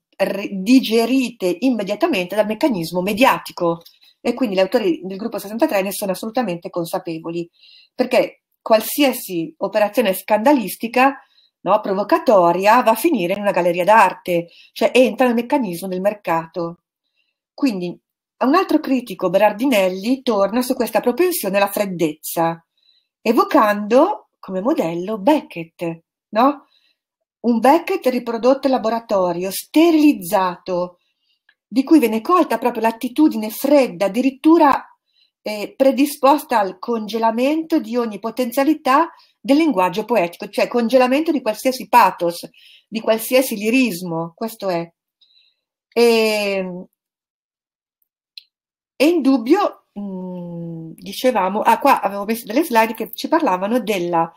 digerite immediatamente dal meccanismo mediatico e quindi gli autori del gruppo 63 ne sono assolutamente consapevoli, perché qualsiasi operazione scandalistica, no, provocatoria, va a finire in una galleria d'arte, cioè entra nel meccanismo del mercato. Quindi un altro critico, Berardinelli, torna su questa propensione alla freddezza, evocando come modello Beckett, no? un Beckett riprodotto in laboratorio, sterilizzato, di cui viene colta proprio l'attitudine fredda, addirittura eh, predisposta al congelamento di ogni potenzialità del linguaggio poetico, cioè congelamento di qualsiasi pathos, di qualsiasi lirismo, questo è. Ehm, e, e indubbio, mh, mm, dicevamo, ah qua avevo messo delle slide che ci parlavano della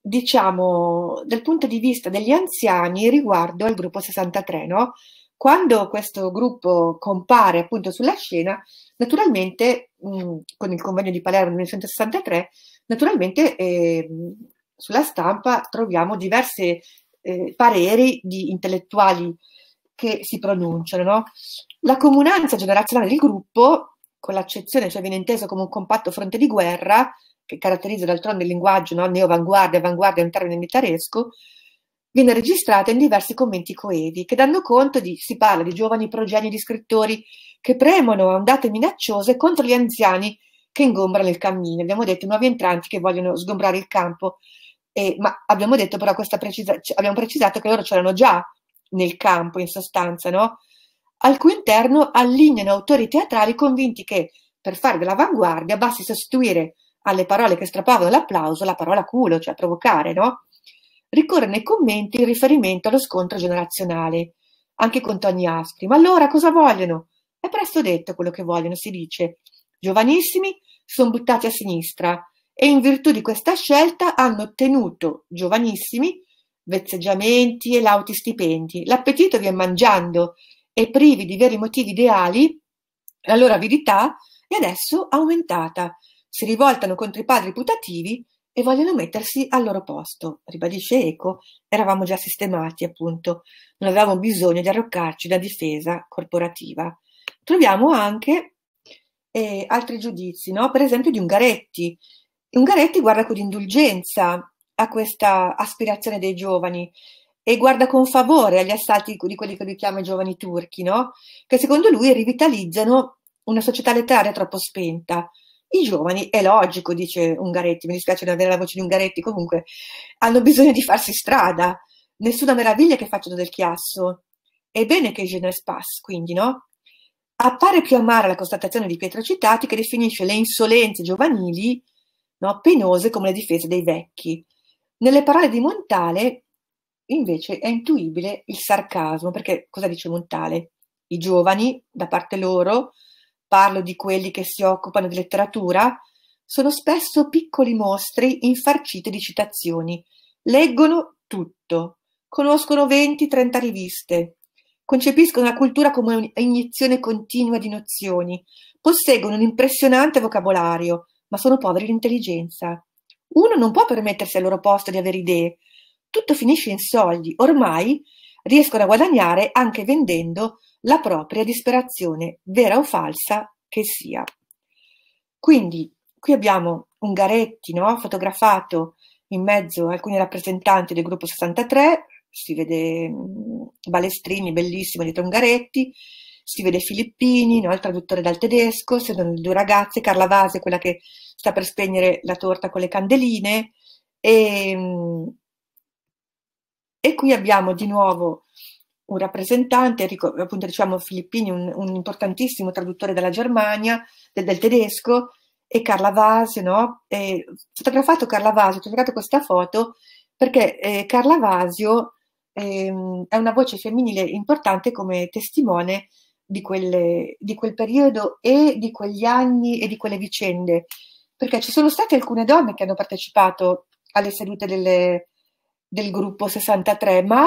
diciamo, dal punto di vista degli anziani riguardo al gruppo 63, no? Quando questo gruppo compare appunto sulla scena, naturalmente, mh, mm, con il convegno di Palermo nel 1963, naturalmente eh, sulla stampa troviamo diversi eh, pareri di intellettuali che si pronunciano, no? La comunanza generazionale del gruppo, con l'accezione, cioè viene inteso come un compatto fronte di guerra, che caratterizza d'altronde il linguaggio no? neo-vanguardia, avanguardia è un termine militaresco, viene registrata in diversi commenti coevi che danno conto di, si parla di giovani progenie di scrittori che premono a ondate minacciose contro gli anziani che ingombrano il cammino. Abbiamo detto nuovi entranti che vogliono sgombrare il campo, eh, ma abbiamo detto però questa precisa, cioè, abbiamo precisato che loro c'erano già nel campo in sostanza, no? Al cui interno allineano autori teatrali convinti che per fare dell'avanguardia basti sostituire alle parole che strappavano l'applauso la parola culo, cioè provocare, no? Ricorre nei commenti il riferimento allo scontro generazionale, anche con Tony Aspri. Ma allora cosa vogliono? È presto detto quello che vogliono, si dice. Giovanissimi sono buttati a sinistra e in virtù di questa scelta hanno ottenuto, giovanissimi, vezzeggiamenti e lauti stipendi. L'appetito vi è mangiando e privi di veri motivi ideali, la loro avidità è adesso aumentata si rivoltano contro i padri putativi e vogliono mettersi al loro posto. Ribadisce Eco, eravamo già sistemati, appunto, non avevamo bisogno di arroccarci da difesa corporativa. Troviamo anche eh, altri giudizi, no? per esempio di Ungaretti. Ungaretti guarda con indulgenza a questa aspirazione dei giovani e guarda con favore agli assalti di quelli che lui chiama i giovani turchi, no? che secondo lui rivitalizzano una società letteraria troppo spenta i giovani, è logico, dice Ungaretti, mi dispiace non avere la voce di Ungaretti, comunque hanno bisogno di farsi strada, nessuna meraviglia che facciano del chiasso. È bene che je ne passe, quindi, no? Appare più amara la constatazione di Pietro Citati che definisce le insolenze giovanili no, penose come le difese dei vecchi. Nelle parole di Montale invece è intuibile il sarcasmo, perché cosa dice Montale? I giovani, da parte loro, parlo di quelli che si occupano di letteratura, sono spesso piccoli mostri infarciti di citazioni. Leggono tutto, conoscono 20-30 riviste, concepiscono la cultura come un'iniezione continua di nozioni, posseggono un impressionante vocabolario, ma sono poveri di intelligenza. Uno non può permettersi al loro posto di avere idee. Tutto finisce in soldi. Ormai riescono a guadagnare anche vendendo la propria disperazione, vera o falsa che sia. Quindi qui abbiamo Ungaretti no? fotografato in mezzo a alcuni rappresentanti del gruppo 63, si vede Balestrini bellissimo dietro Ungaretti, si vede Filippini, no? il traduttore dal tedesco, si vedono le due ragazze, Carla Vase, quella che sta per spegnere la torta con le candeline. E, e qui abbiamo di nuovo un rappresentante, appunto diciamo Filippini, un, un, importantissimo traduttore della Germania, del, del tedesco, e Carla Vase, no? E fotografato Carla Vasio, ho fotografato questa foto perché eh, Carla Vasio ehm, è una voce femminile importante come testimone di, quelle, di quel periodo e di quegli anni e di quelle vicende, perché ci sono state alcune donne che hanno partecipato alle sedute delle, del gruppo 63, ma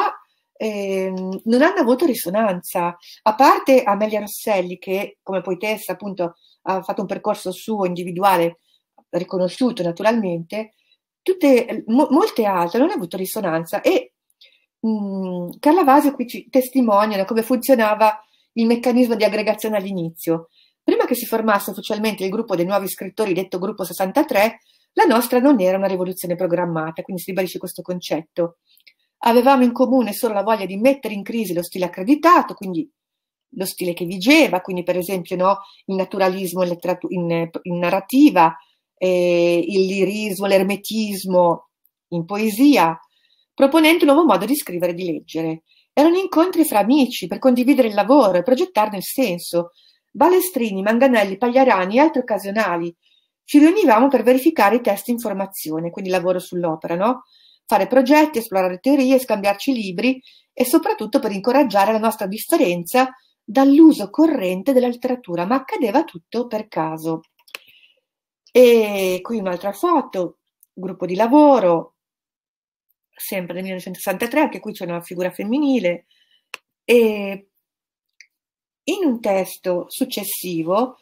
eh, non hanno avuto risonanza, a parte Amelia Rosselli che come poetessa appunto ha fatto un percorso suo individuale riconosciuto naturalmente, tutte, mo, molte altre non hanno avuto risonanza e mh, mm, Carla Vasio qui ci testimonia come funzionava il meccanismo di aggregazione all'inizio. Prima che si formasse ufficialmente il gruppo dei nuovi scrittori, detto gruppo 63, la nostra non era una rivoluzione programmata, quindi si ribadisce questo concetto. Avevamo in comune solo la voglia di mettere in crisi lo stile accreditato, quindi lo stile che vigeva, quindi per esempio no, il naturalismo in, in, in narrativa, eh, il lirismo, l'ermetismo in poesia, proponendo un nuovo modo di scrivere e di leggere. Erano incontri fra amici per condividere il lavoro e progettarne il senso. Balestrini, Manganelli, Pagliarani e altri occasionali. Ci riunivamo per verificare i testi in formazione, quindi lavoro sull'opera, no? fare progetti, esplorare teorie, scambiarci libri e soprattutto per incoraggiare la nostra differenza dall'uso corrente della letteratura, ma accadeva tutto per caso. E qui un'altra foto, gruppo di lavoro, sempre del 1963, anche qui c'è una figura femminile. E in un testo successivo,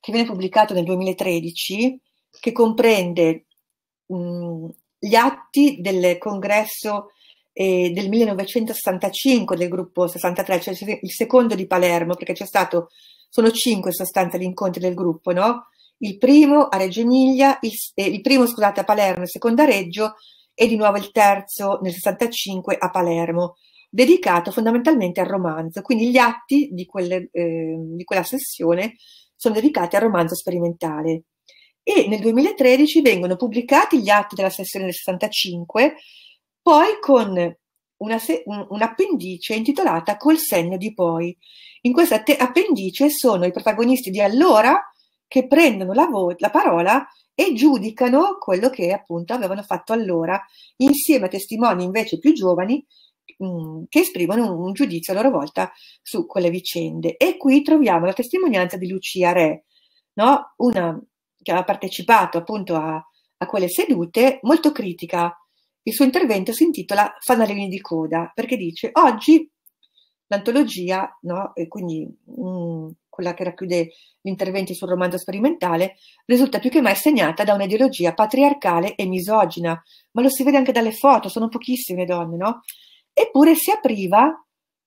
che viene pubblicato nel 2013, che comprende mh, mm, gli atti del congresso eh, del 1965 del gruppo 63, cioè il secondo di Palermo, perché c'è stato, sono cinque in sostanza gli incontri del gruppo, no? Il primo a Reggio Emilia, il, eh, il primo scusate a Palermo, il secondo a Reggio e di nuovo il terzo nel 65 a Palermo, dedicato fondamentalmente al romanzo. Quindi gli atti di, quelle, eh, di quella sessione sono dedicati al romanzo sperimentale e nel 2013 vengono pubblicati gli atti della sessione del 65, poi con un'appendice un, un intitolata Col segno di poi. In questa appendice sono i protagonisti di allora che prendono la, la parola e giudicano quello che appunto avevano fatto allora, insieme a testimoni invece più giovani che esprimono un, giudizio a loro volta su quelle vicende. E qui troviamo la testimonianza di Lucia Re, no? una che aveva partecipato appunto a, a quelle sedute, molto critica. Il suo intervento si intitola Fanalini di coda, perché dice oggi l'antologia, no, quindi mh, mm, quella che racchiude gli interventi sul romanzo sperimentale, risulta più che mai segnata da un'ideologia patriarcale e misogina, ma lo si vede anche dalle foto, sono pochissime donne, no? Eppure si apriva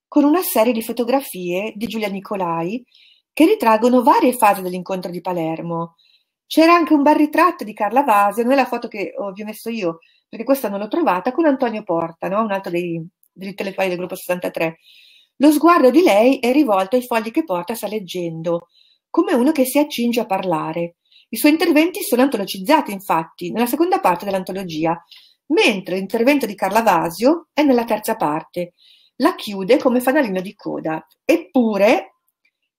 con una serie di fotografie di Giulia Nicolai che ritraggono varie fasi dell'incontro di Palermo, c'era anche un bel ritratto di Carla Vasio, non è la foto che oh, vi ho messo io, perché questa non l'ho trovata, con Antonio Porta, no? un altro dei, dei telefoni del gruppo 63. Lo sguardo di lei è rivolto ai fogli che Porta sta leggendo, come uno che si accinge a parlare. I suoi interventi sono antologizzati, infatti, nella seconda parte dell'antologia, mentre l'intervento di Carla Vasio è nella terza parte. La chiude come fanalino di coda. Eppure,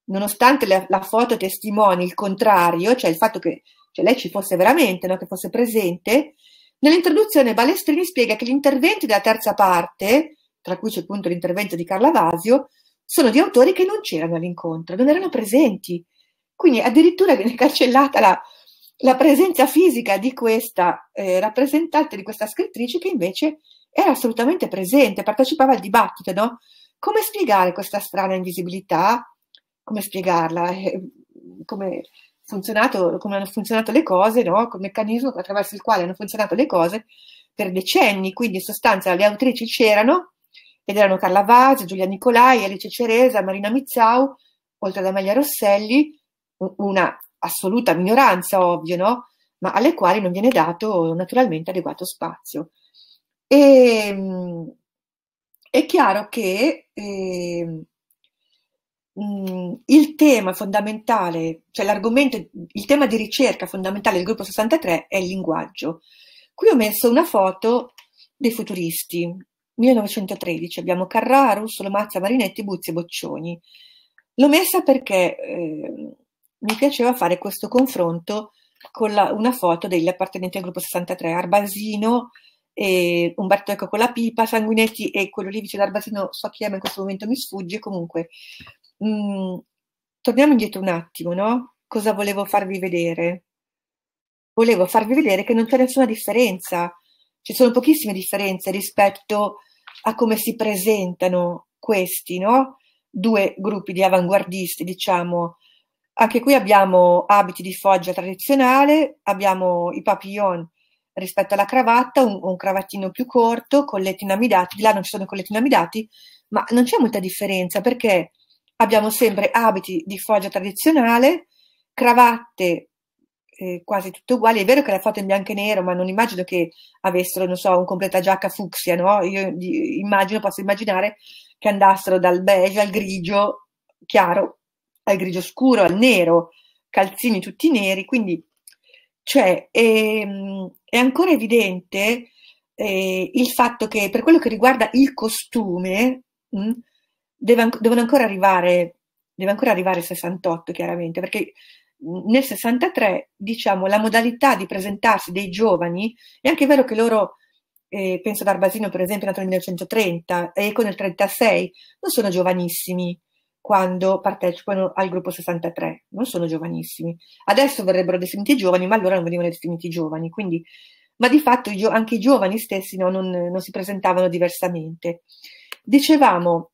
nonostante la, la foto testimoni il contrario, cioè il fatto che cioè lei ci fosse veramente, no? che fosse presente, nell'introduzione Balestrini spiega che gli interventi della terza parte, tra cui c'è appunto l'intervento di Carla Vasio, sono di autori che non c'erano all'incontro, non erano presenti. Quindi addirittura viene cancellata la, la presenza fisica di questa eh, rappresentante, di questa scrittrice che invece era assolutamente presente, partecipava al dibattito, no? Come spiegare questa strana invisibilità, come spiegarla, eh, come, come hanno funzionato le cose, no? il meccanismo attraverso il quale hanno funzionato le cose per decenni, quindi in sostanza le autrici c'erano, ed erano Carla Vase, Giulia Nicolai, Alice Ceresa, Marina Mizzau, oltre ad Amelia Rosselli, una assoluta minoranza, ovvio, no? ma alle quali non viene dato naturalmente adeguato spazio. E, ehm, è chiaro che eh, mh, mm, il tema fondamentale, cioè l'argomento, il tema di ricerca fondamentale del gruppo 63 è il linguaggio. Qui ho messo una foto dei futuristi, 1913, abbiamo Carraro, Ursula Mazza, Marinetti, Buzzi e Boccioni. L'ho messa perché eh, mi piaceva fare questo confronto con la, una foto degli appartenenti al gruppo 63, Arbasino, e Umberto Eco con la pipa, Sanguinetti e quello lì vicino ad Arbasino, so chi è ma in questo momento mi sfugge, comunque mh, mm, torniamo indietro un attimo, no? Cosa volevo farvi vedere? Volevo farvi vedere che non c'è nessuna differenza, ci sono pochissime differenze rispetto a come si presentano questi, no? Due gruppi di avanguardisti, diciamo. Anche qui abbiamo abiti di foggia tradizionale, abbiamo i papillon rispetto alla cravatta, un, un cravattino più corto, colletti inamidati, di là non ci sono colletti inamidati, ma non c'è molta differenza perché abbiamo sempre abiti di foggia tradizionale, cravatte eh, quasi tutte uguali. È vero che la foto è in bianco e nero, ma non immagino che avessero, non so, un completa giacca fucsia, no? Io immagino, posso immaginare che andassero dal beige al grigio chiaro, al grigio scuro, al nero, calzini tutti neri, quindi cioè, è, ehm, è ancora evidente eh, il fatto che per quello che riguarda il costume, mh, hm, deve, devono ancora arrivare, deve ancora arrivare il 68 chiaramente, perché mhmm, nel 63 diciamo la modalità di presentarsi dei giovani, è anche vero che loro, eh, penso ad Arbasino per esempio, nato nel 1930 e con il 36, non sono giovanissimi quando partecipano al gruppo 63, non sono giovanissimi. Adesso verrebbero definiti giovani, ma allora non venivano definiti giovani, quindi, ma di fatto anche i giovani stessi no, non, non si presentavano diversamente. Dicevamo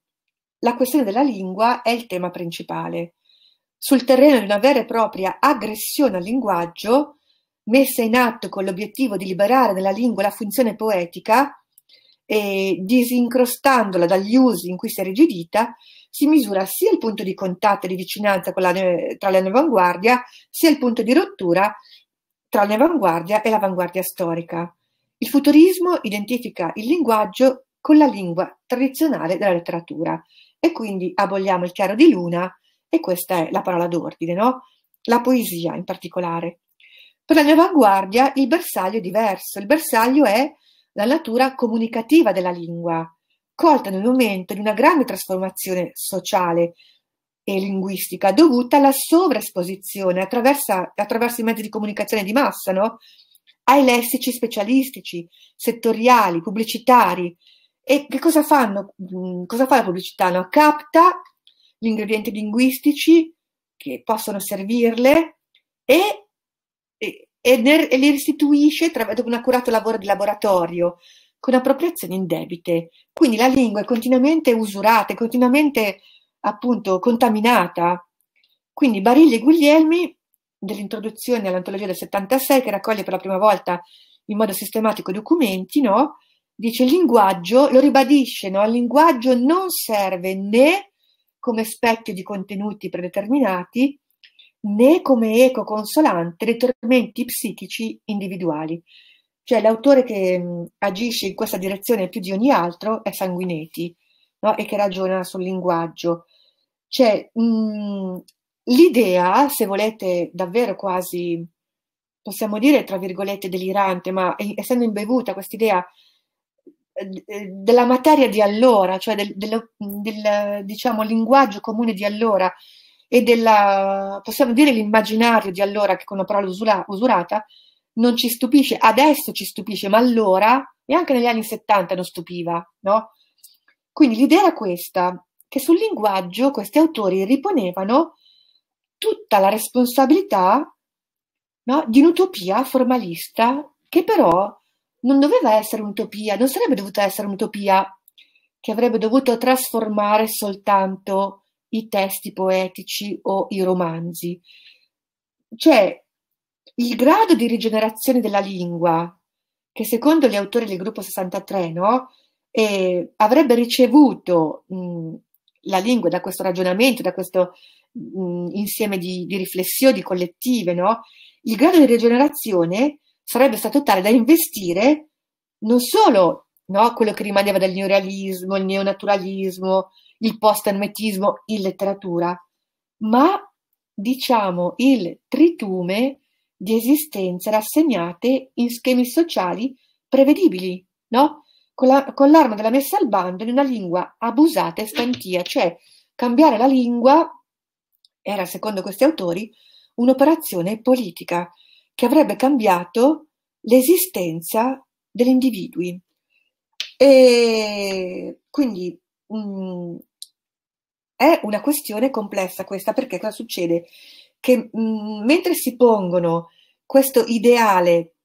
la questione della lingua è il tema principale. Sul terreno di una vera e propria aggressione al linguaggio, messa in atto con l'obiettivo di liberare dalla lingua la funzione poetica, e disincrostandola dagli usi in cui si è rigidita, si misura sia il punto di contatto e di vicinanza la, tra l'avanguardia, sia il punto di rottura tra l'avanguardia e l'avanguardia storica. Il futurismo identifica il linguaggio con la lingua tradizionale della letteratura, e quindi aboliamo il chiaro di luna e questa è la parola d'ordine, no? La poesia in particolare. Per la mia avanguardia il bersaglio è diverso, il bersaglio è la natura comunicativa della lingua, colta nel momento di una grande trasformazione sociale e linguistica dovuta alla sovraesposizione attraverso i mezzi di comunicazione di massa, no? ai lessici specialistici, settoriali, pubblicitari, e che cosa fanno? Mm, cosa fa la pubblicità? No? Capta gli ingredienti linguistici che possono servirle e, e, e, e li restituisce attraverso un accurato lavoro di laboratorio con appropriazioni indebite. Quindi la lingua è continuamente usurata, è continuamente appunto contaminata. Quindi Barilli e Guglielmi, dell'introduzione all'antologia del 76, che raccoglie per la prima volta in modo sistematico i documenti, no? dice il linguaggio, lo ribadisce, no? il linguaggio non serve né come specchio di contenuti predeterminati né come eco consolante dei tormenti psichici individuali. Cioè l'autore che mh, agisce in questa direzione più di ogni altro è Sanguinetti no? e che ragiona sul linguaggio. Cioè, mh, l'idea, se volete, davvero quasi, possiamo dire, tra virgolette, delirante, ma essendo imbevuta questa idea eh, della materia di allora, cioè del, del, del diciamo, linguaggio comune di allora e della, possiamo dire, l'immaginario di allora, che con una parola usura, usurata, non ci stupisce, adesso ci stupisce, ma allora e anche negli anni 70 non stupiva, no? Quindi l'idea era questa, che sul linguaggio questi autori riponevano tutta la responsabilità no, di un'utopia formalista che però non doveva essere un'utopia, non sarebbe dovuta essere un'utopia che avrebbe dovuto trasformare soltanto i testi poetici o i romanzi. Cioè, il grado di rigenerazione della lingua, che secondo gli autori del gruppo 63 no, eh, avrebbe ricevuto mh, la lingua da questo ragionamento, da questo mh, insieme di, di riflessioni collettive, no? il grado di rigenerazione sarebbe stato tale da investire non solo no, quello che rimaneva del neorealismo, il neonaturalismo, il post-ermetismo in letteratura, ma diciamo il tritume di esistenze rassegnate in schemi sociali prevedibili, no? con, la, con l'arma della messa al bando in una lingua abusata e stantia, cioè cambiare la lingua era, secondo questi autori, un'operazione politica che avrebbe cambiato l'esistenza degli individui. E quindi mh, mm, è una questione complessa questa, perché cosa succede? Che mh, mm, mentre si pongono questo ideale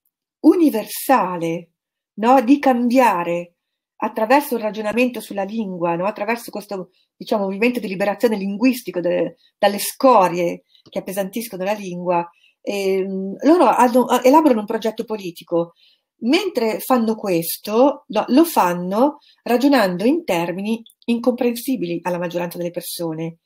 universale no, di cambiare attraverso il ragionamento sulla lingua, no, attraverso questo diciamo, movimento di liberazione linguistica de, dalle scorie che appesantiscono la lingua, eh, loro hanno, eh, elaborano un progetto politico. Mentre fanno questo, no, lo fanno ragionando in termini incomprensibili alla maggioranza delle persone,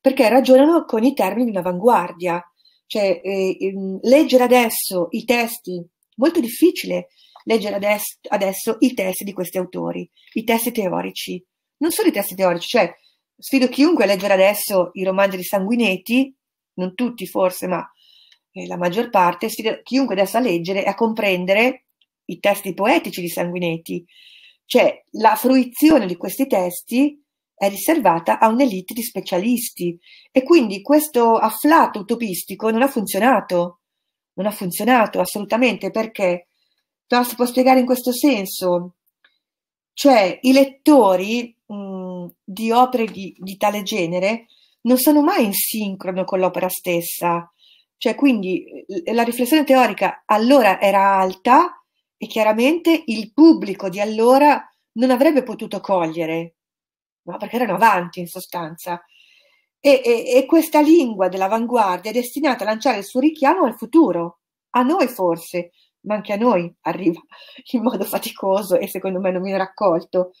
perché ragionano con i termini di un'avanguardia. Cioè, eh, ehm, leggere adesso i testi, molto difficile leggere adesso, adesso i testi di questi autori, i testi teorici. Non solo i testi teorici, cioè sfido chiunque a leggere adesso i romanzi di Sanguinetti, non tutti forse, ma eh, la maggior parte, sfida chiunque adesso a leggere e a comprendere i testi poetici di Sanguinetti. Cioè, la fruizione di questi testi è riservata a un'elite di specialisti e quindi questo afflato utopistico non ha funzionato, non ha funzionato assolutamente perché, però si può spiegare in questo senso, cioè i lettori mh, di opere di, di tale genere non sono mai in sincrono con l'opera stessa, cioè, quindi la riflessione teorica allora era alta e chiaramente il pubblico di allora non avrebbe potuto cogliere, no? perché erano avanti in sostanza. E, e, e questa lingua dell'avanguardia è destinata a lanciare il suo richiamo al futuro, a noi forse, ma anche a noi arriva in modo faticoso e secondo me non viene raccolto.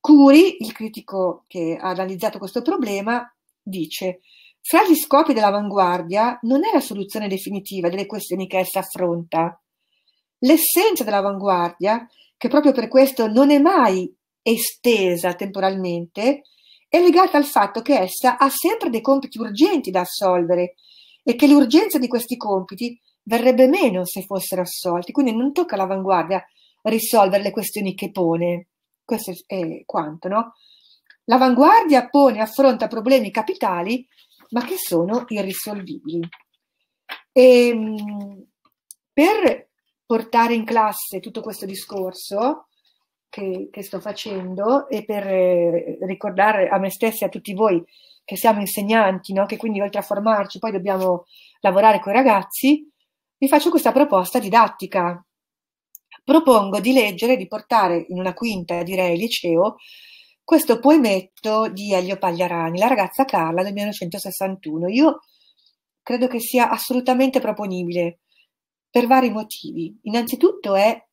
Curi, il critico che ha analizzato questo problema, dice fra gli scopi dell'avanguardia non è la soluzione definitiva delle questioni che essa affronta. L'essenza dell'avanguardia, che proprio per questo non è mai estesa temporalmente, è legata al fatto che essa ha sempre dei compiti urgenti da assolvere e che l'urgenza di questi compiti verrebbe meno se fossero assolti, quindi non tocca all'avanguardia risolvere le questioni che pone. Questo è quanto, no? L'avanguardia pone e affronta problemi capitali ma che sono irrisolvibili. E, ehm, per portare in classe tutto questo discorso che, che sto facendo e per eh, ricordare a me stessa e a tutti voi che siamo insegnanti, no? che quindi oltre a formarci poi dobbiamo lavorare con i ragazzi, vi faccio questa proposta didattica. Propongo di leggere, di portare in una quinta, direi, liceo, questo poemetto di Elio Pagliarani, La ragazza Carla del 1961. Io credo che sia assolutamente proponibile per vari motivi. Innanzitutto è,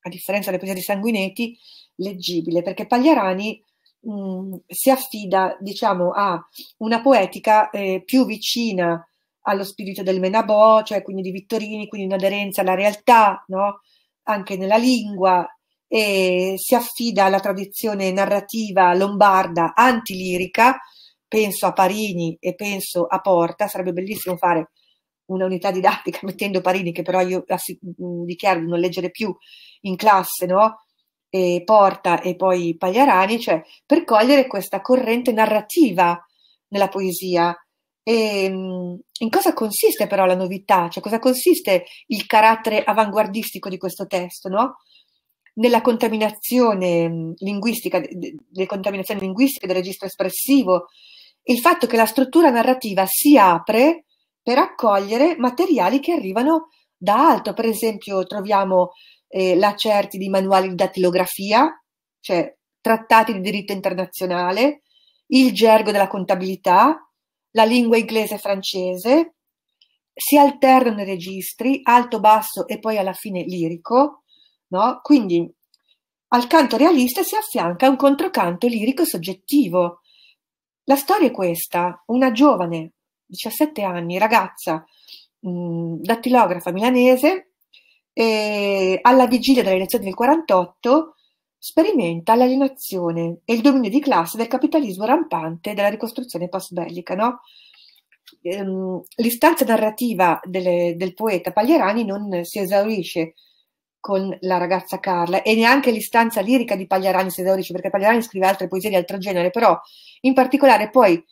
a differenza delle poesie di Sanguinetti, leggibile, perché Pagliarani mh, mm, si affida, diciamo, a una poetica eh, più vicina allo spirito del Menabò, cioè quindi di Vittorini, quindi un'aderenza alla realtà, no? anche nella lingua, e si affida alla tradizione narrativa lombarda antilirica, penso a Parini e penso a Porta, sarebbe bellissimo fare una unità didattica mettendo Parini, che però io mm, dichiaro di non leggere più in classe, no? E Porta e poi Pagliarani, cioè per cogliere questa corrente narrativa nella poesia. E, mm, in cosa consiste però la novità? Cioè cosa consiste il carattere avanguardistico di questo testo, no? nella contaminazione mm, linguistica, delle contaminazioni linguistiche del registro espressivo, il fatto che la struttura narrativa si apre per accogliere materiali che arrivano da alto. Per esempio, troviamo eh, lacerti di manuali di datilografia, cioè trattati di diritto internazionale, il gergo della contabilità, la lingua inglese e francese, si alternano i registri, alto, basso e poi alla fine lirico, No? Quindi al canto realista si affianca un controcanto lirico soggettivo. La storia è questa, una giovane, 17 anni, ragazza, mh, mm, dattilografa milanese, alla vigilia delle elezioni del 48 sperimenta l'alienazione e il dominio di classe del capitalismo rampante della ricostruzione post-bellica. No? Ehm, l'istanza narrativa delle, del poeta Pagliarani non si esaurisce con la ragazza Carla e neanche l'istanza lirica di Pagliarani Sedorici, perché Pagliarani scrive altre poesie di altro genere, però in particolare poi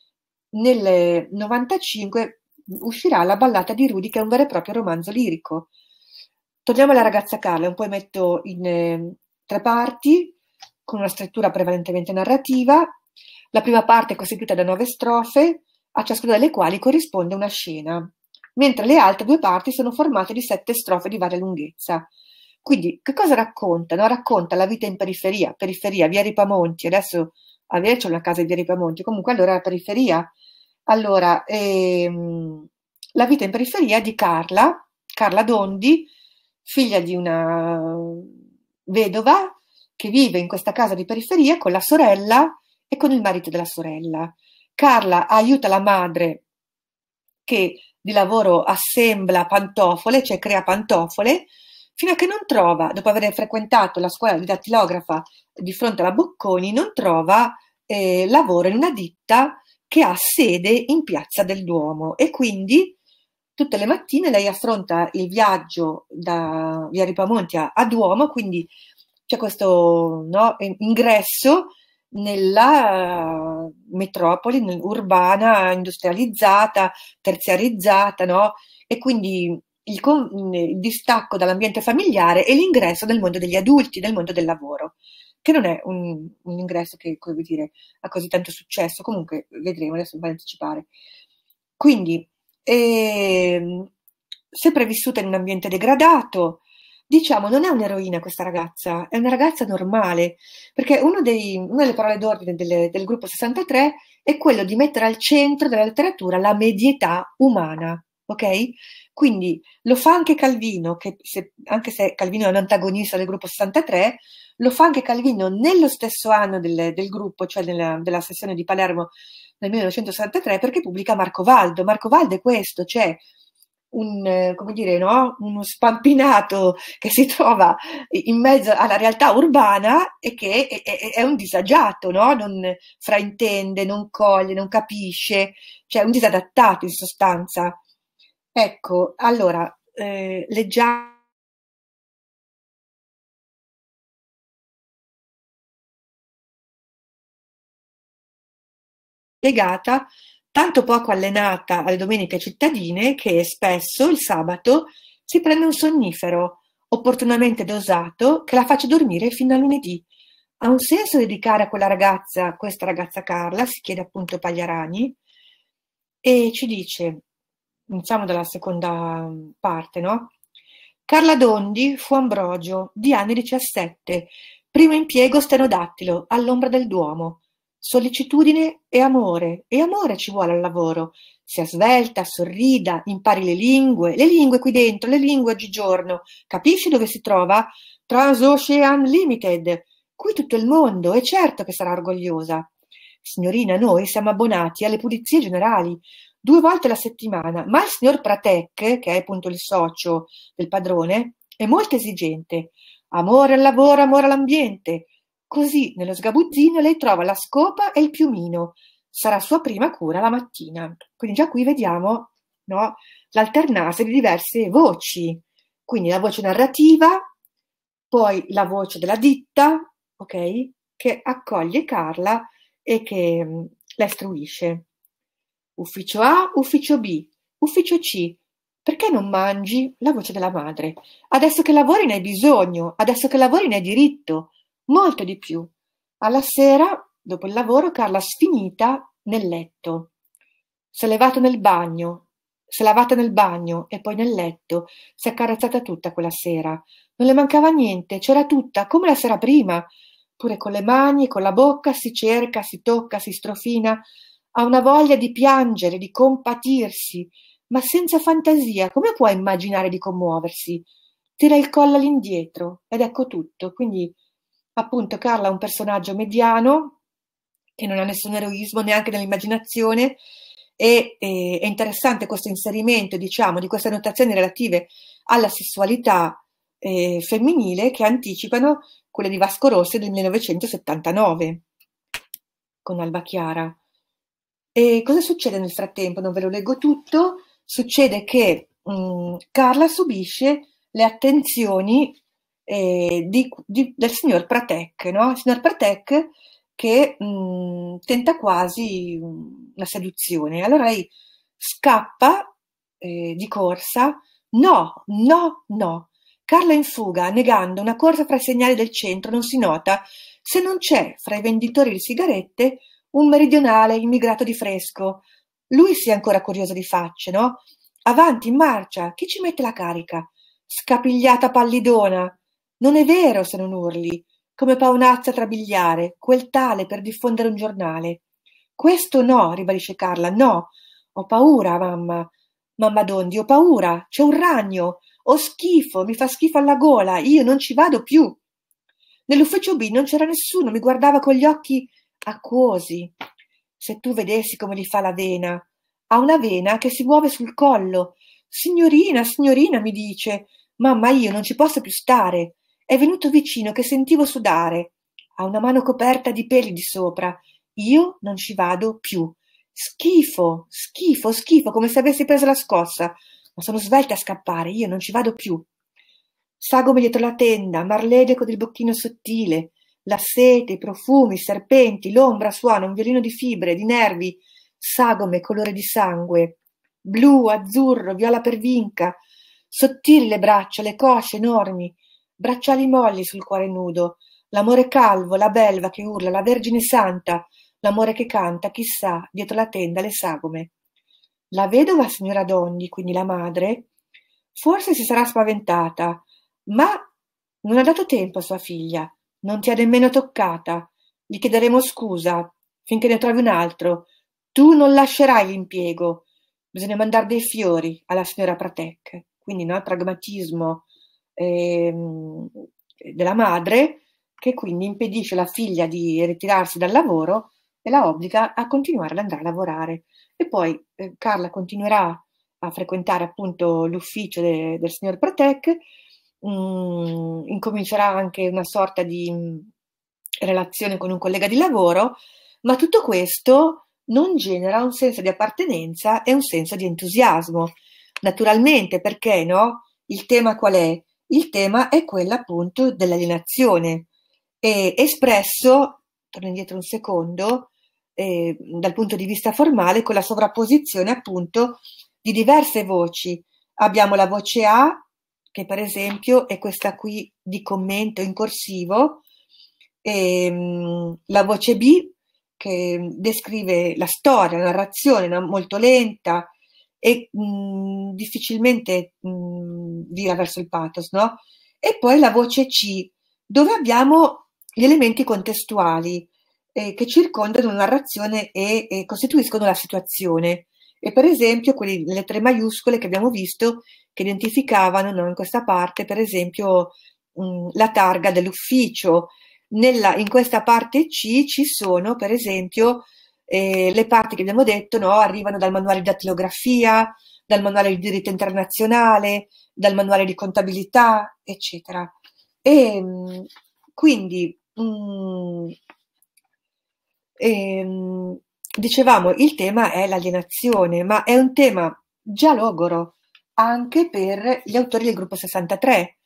nel 95 uscirà La ballata di Rudy, che è un vero e proprio romanzo lirico. Torniamo alla ragazza Carla, un poemetto in eh, tre parti, con una struttura prevalentemente narrativa. La prima parte è costituita da nove strofe, a ciascuna delle quali corrisponde una scena, mentre le altre due parti sono formate di sette strofe di varia lunghezza. Quindi che cosa raccontano? Racconta la vita in periferia, periferia, via Ripamonti, adesso a Via c'è una casa di via Ripamonti, comunque allora la periferia. Allora, ehm, la vita in periferia di Carla, Carla Dondi, figlia di una vedova che vive in questa casa di periferia con la sorella e con il marito della sorella. Carla aiuta la madre che di lavoro assembla pantofole, cioè crea pantofole, fino a che non trova, dopo aver frequentato la scuola di dattilografa di fronte alla Bocconi, non trova eh, lavoro in una ditta che ha sede in Piazza del Duomo e quindi tutte le mattine lei affronta il viaggio da via Ripamonti a, a Duomo, quindi c'è questo no, ingresso nella metropoli urbana, industrializzata, terziarizzata, no? E quindi il, con, il distacco dall'ambiente familiare e l'ingresso nel mondo degli adulti, nel mondo del lavoro che non è un, un ingresso che dire, ha così tanto successo, comunque vedremo, adesso non anticipare. Quindi, ehm, sempre vissuta in un ambiente degradato, diciamo, non è un'eroina questa ragazza, è una ragazza normale, perché dei, una delle parole d'ordine del, del gruppo 63 è quello di mettere al centro della letteratura la medietà umana, ok? Quindi lo fa anche Calvino, che se, anche se Calvino è un antagonista del gruppo 63, lo fa anche Calvino nello stesso anno del, del gruppo, cioè nella, della sessione di Palermo nel 1963, perché pubblica Marco Valdo. Marco Valdo è questo, cioè un, come dire, no? uno spampinato che si trova in mezzo alla realtà urbana e che è, è, è un disagiato, no? non fraintende, non coglie, non capisce, cioè un disadattato in sostanza. Ecco, allora, eh, leggiamo. Legata, tanto poco allenata alle domeniche cittadine che spesso il sabato si prende un sonnifero, opportunamente dosato, che la faccia dormire fino a lunedì. Ha un senso dedicare a quella ragazza, questa ragazza Carla, si chiede appunto Pagliarani, e ci dice, iniziamo dalla seconda parte, no? Carla Dondi fu Ambrogio, di anni 17, primo impiego stenodattilo, all'ombra del Duomo. Sollecitudine e amore, e amore ci vuole al lavoro. Sia svelta, sorrida, impari le lingue, le lingue qui dentro, le lingue oggigiorno. Capisci dove si trova? Transocean Limited. Qui tutto il mondo, è certo che sarà orgogliosa. Signorina, noi siamo abbonati alle pulizie generali due volte alla settimana, ma il signor Pratek, che è appunto il socio del padrone, è molto esigente. Amore al lavoro, amore all'ambiente. Così nello sgabuzzino lei trova la scopa e il piumino. Sarà sua prima cura la mattina. Quindi già qui vediamo no, l'alternarsi di diverse voci. Quindi la voce narrativa, poi la voce della ditta, ok? Che accoglie Carla e che la istruisce. Ufficio A, ufficio B, ufficio C. Perché non mangi? La voce della madre. Adesso che lavori ne hai bisogno, adesso che lavori ne hai diritto, molto di più. Alla sera, dopo il lavoro, Carla sfinita nel letto. S'è levato nel bagno, s'è lavata nel bagno e poi nel letto, si è accarezzata tutta quella sera. Non le mancava niente, c'era tutta, come la sera prima. Pure con le mani e con la bocca si cerca, si tocca, si strofina ha una voglia di piangere, di compatirsi, ma senza fantasia, come può immaginare di commuoversi? Tira il collo all'indietro ed ecco tutto. Quindi, appunto, Carla è un personaggio mediano che non ha nessun eroismo neanche nell'immaginazione e eh, è interessante questo inserimento, diciamo, di queste notazioni relative alla sessualità eh, femminile che anticipano quelle di Vasco Rossi del 1979 con Alba Chiara. E cosa succede nel frattempo? Non ve lo leggo tutto. Succede che mh, mm, Carla subisce le attenzioni eh, di, di, del signor Pratek, no? il signor Pratek che mh, mm, tenta quasi mm, la seduzione. Allora lei scappa eh, di corsa, no, no, no. Carla in fuga, negando una corsa fra i segnali del centro, non si nota se non c'è fra i venditori di sigarette un meridionale immigrato di fresco. Lui si è ancora curioso di facce, no? Avanti, in marcia, chi ci mette la carica? Scapigliata pallidona. Non è vero se non urli, come paonazza trabigliare, quel tale per diffondere un giornale. Questo no, ribadisce Carla, no. Ho paura, mamma. Mamma Dondi, ho paura, c'è un ragno, ho schifo, mi fa schifo alla gola, io non ci vado più. Nell'ufficio B non c'era nessuno, mi guardava con gli occhi acquosi. Se tu vedessi come li fa la vena. Ha una vena che si muove sul collo. Signorina, signorina, mi dice. Mamma, io non ci posso più stare. È venuto vicino che sentivo sudare. Ha una mano coperta di peli di sopra. Io non ci vado più. Schifo, schifo, schifo, come se avessi preso la scossa. Ma sono svelta a scappare, io non ci vado più. Sagome dietro la tenda, Marlene con il bocchino sottile, la sete, i profumi, i serpenti, l'ombra suona, un violino di fibre, di nervi, sagome colore di sangue, blu, azzurro, viola pervinca, sottili le braccia, le cosce enormi, bracciali molli sul cuore nudo, l'amore calvo, la belva che urla, la Vergine Santa, l'amore che canta, chissà, dietro la tenda le sagome. La vedova signora Donni, quindi la madre, forse si sarà spaventata, ma non ha dato tempo a sua figlia. Non ti ha nemmeno toccata. Gli chiederemo scusa finché ne trovi un altro. Tu non lascerai l'impiego. Bisogna mandare dei fiori alla signora Pratek. Quindi no, il pragmatismo eh, della madre che quindi impedisce alla figlia di ritirarsi dal lavoro e la obbliga a continuare ad andare a lavorare. E poi eh, Carla continuerà a frequentare appunto l'ufficio de, del signor Pratek mh, mm, incomincerà anche una sorta di mh, mm, relazione con un collega di lavoro, ma tutto questo non genera un senso di appartenenza e un senso di entusiasmo. Naturalmente, perché no? Il tema qual è? Il tema è quello appunto dell'alienazione e espresso, torno indietro un secondo, eh, dal punto di vista formale con la sovrapposizione appunto di diverse voci. Abbiamo la voce A che per esempio è questa qui di commento in corsivo, e, ehm, la voce B che descrive la storia, la narrazione no? molto lenta e mh, difficilmente mh, vira verso il pathos, no? E poi la voce C, dove abbiamo gli elementi contestuali eh, che circondano la narrazione e, e costituiscono la situazione. E per esempio, quelle tre maiuscole che abbiamo visto che identificavano no, in questa parte, per esempio, mh, mm, la targa dell'ufficio. Nella, in questa parte C ci sono, per esempio, eh, le parti che abbiamo detto no, arrivano dal manuale di dattilografia, dal manuale di diritto internazionale, dal manuale di contabilità, eccetera. E mm, quindi mh, mm, e, ehm, dicevamo il tema è l'alienazione, ma è un tema già logoro, anche per gli autori del gruppo 63.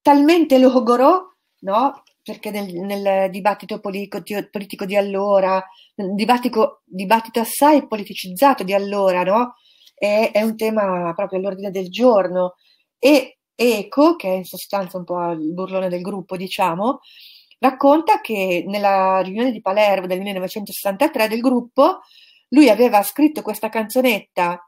Talmente logoro, no? perché nel, nel dibattito politico, politico, di allora, nel dibattito, dibattito assai politicizzato di allora, no? è, è un tema proprio all'ordine del giorno. E Eco, che è in sostanza un po' il burlone del gruppo, diciamo, racconta che nella riunione di Palermo del 1963 del gruppo lui aveva scritto questa canzonetta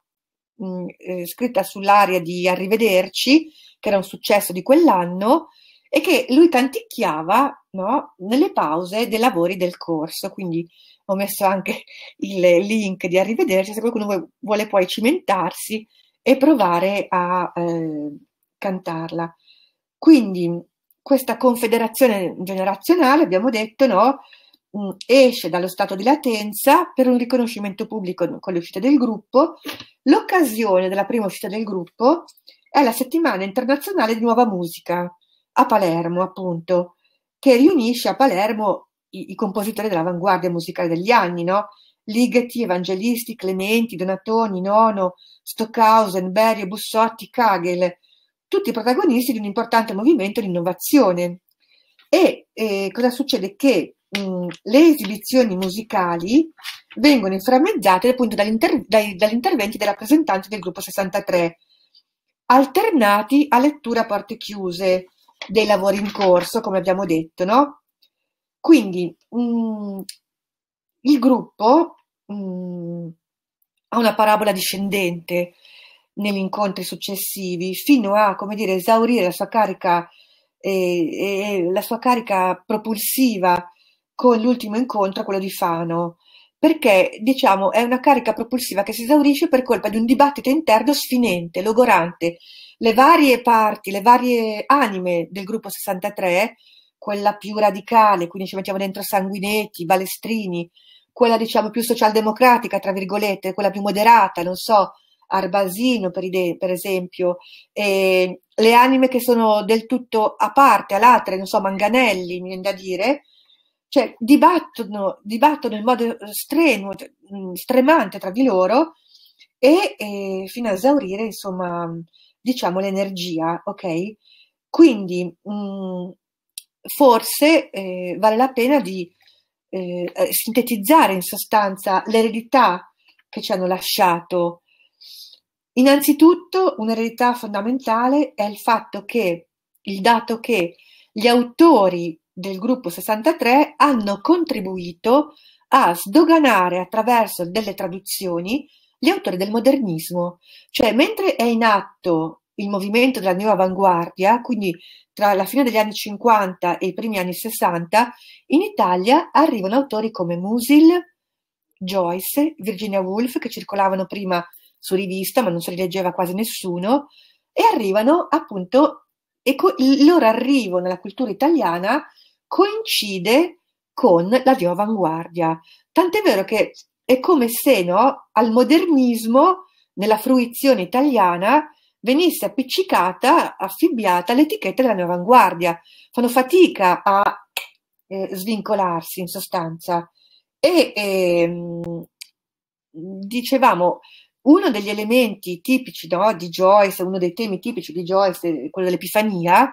mh, eh, scritta sull'aria di Arrivederci, che era un successo di quell'anno, e che lui canticchiava no, nelle pause dei lavori del corso. Quindi ho messo anche il link di Arrivederci, se qualcuno vuole poi cimentarsi e provare a eh, cantarla. Quindi questa confederazione generazionale, abbiamo detto, no, mh, mm, esce dallo stato di latenza per un riconoscimento pubblico con l'uscita del gruppo. L'occasione della prima uscita del gruppo è la settimana internazionale di nuova musica a Palermo, appunto, che riunisce a Palermo i, i compositori dell'avanguardia musicale degli anni, no? Ligeti, Evangelisti, Clementi, Donatoni, Nono, Stockhausen, Berio, Bussotti, Kagel, tutti protagonisti di un importante movimento di innovazione. E eh, cosa succede? Che Mm, le esibizioni musicali vengono inframmezzate appunto dagli, inter- dai, dagli interventi dei rappresentanti del gruppo 63, alternati a lettura a porte chiuse dei lavori in corso, come abbiamo detto, no? Quindi mh, mm, il gruppo mh, mm, ha una parabola discendente negli incontri successivi fino a, come dire, esaurire la sua carica, eh, eh, la sua carica propulsiva con l'ultimo incontro, quello di Fano, perché diciamo è una carica propulsiva che si esaurisce per colpa di un dibattito interno sfinente, logorante. Le varie parti, le varie anime del gruppo 63, quella più radicale, quindi ci mettiamo dentro Sanguinetti, Balestrini, quella diciamo più socialdemocratica, tra virgolette, quella più moderata, non so, Arbasino per, per esempio, le anime che sono del tutto a parte, all'altra, non so, Manganelli, mi viene da dire, cioè dibattono, dibattono in modo eh, strenuo, cioè, mm, stremante tra di loro e, e fino a esaurire, insomma, diciamo l'energia, ok? Quindi mh, mm, forse eh, vale la pena di eh, eh, sintetizzare in sostanza l'eredità che ci hanno lasciato. Innanzitutto un'eredità fondamentale è il fatto che, il dato che gli autori del Gruppo 63 hanno contribuito a sdoganare attraverso delle traduzioni gli autori del modernismo, cioè mentre è in atto il movimento della nuova avanguardia, quindi tra la fine degli anni 50 e i primi anni 60, in Italia arrivano autori come Musil, Joyce, Virginia Woolf, che circolavano prima su rivista, ma non se li leggeva quasi nessuno, e arrivano appunto, e il loro arrivo nella cultura italiana coincide con la neovanguardia. Tant'è vero che è come se no, al modernismo, nella fruizione italiana, venisse appiccicata, affibbiata l'etichetta della neovanguardia. Fanno fatica a eh, svincolarsi in sostanza. E ehm, dicevamo, uno degli elementi tipici no, di Joyce, uno dei temi tipici di Joyce, quello dell'Epifania,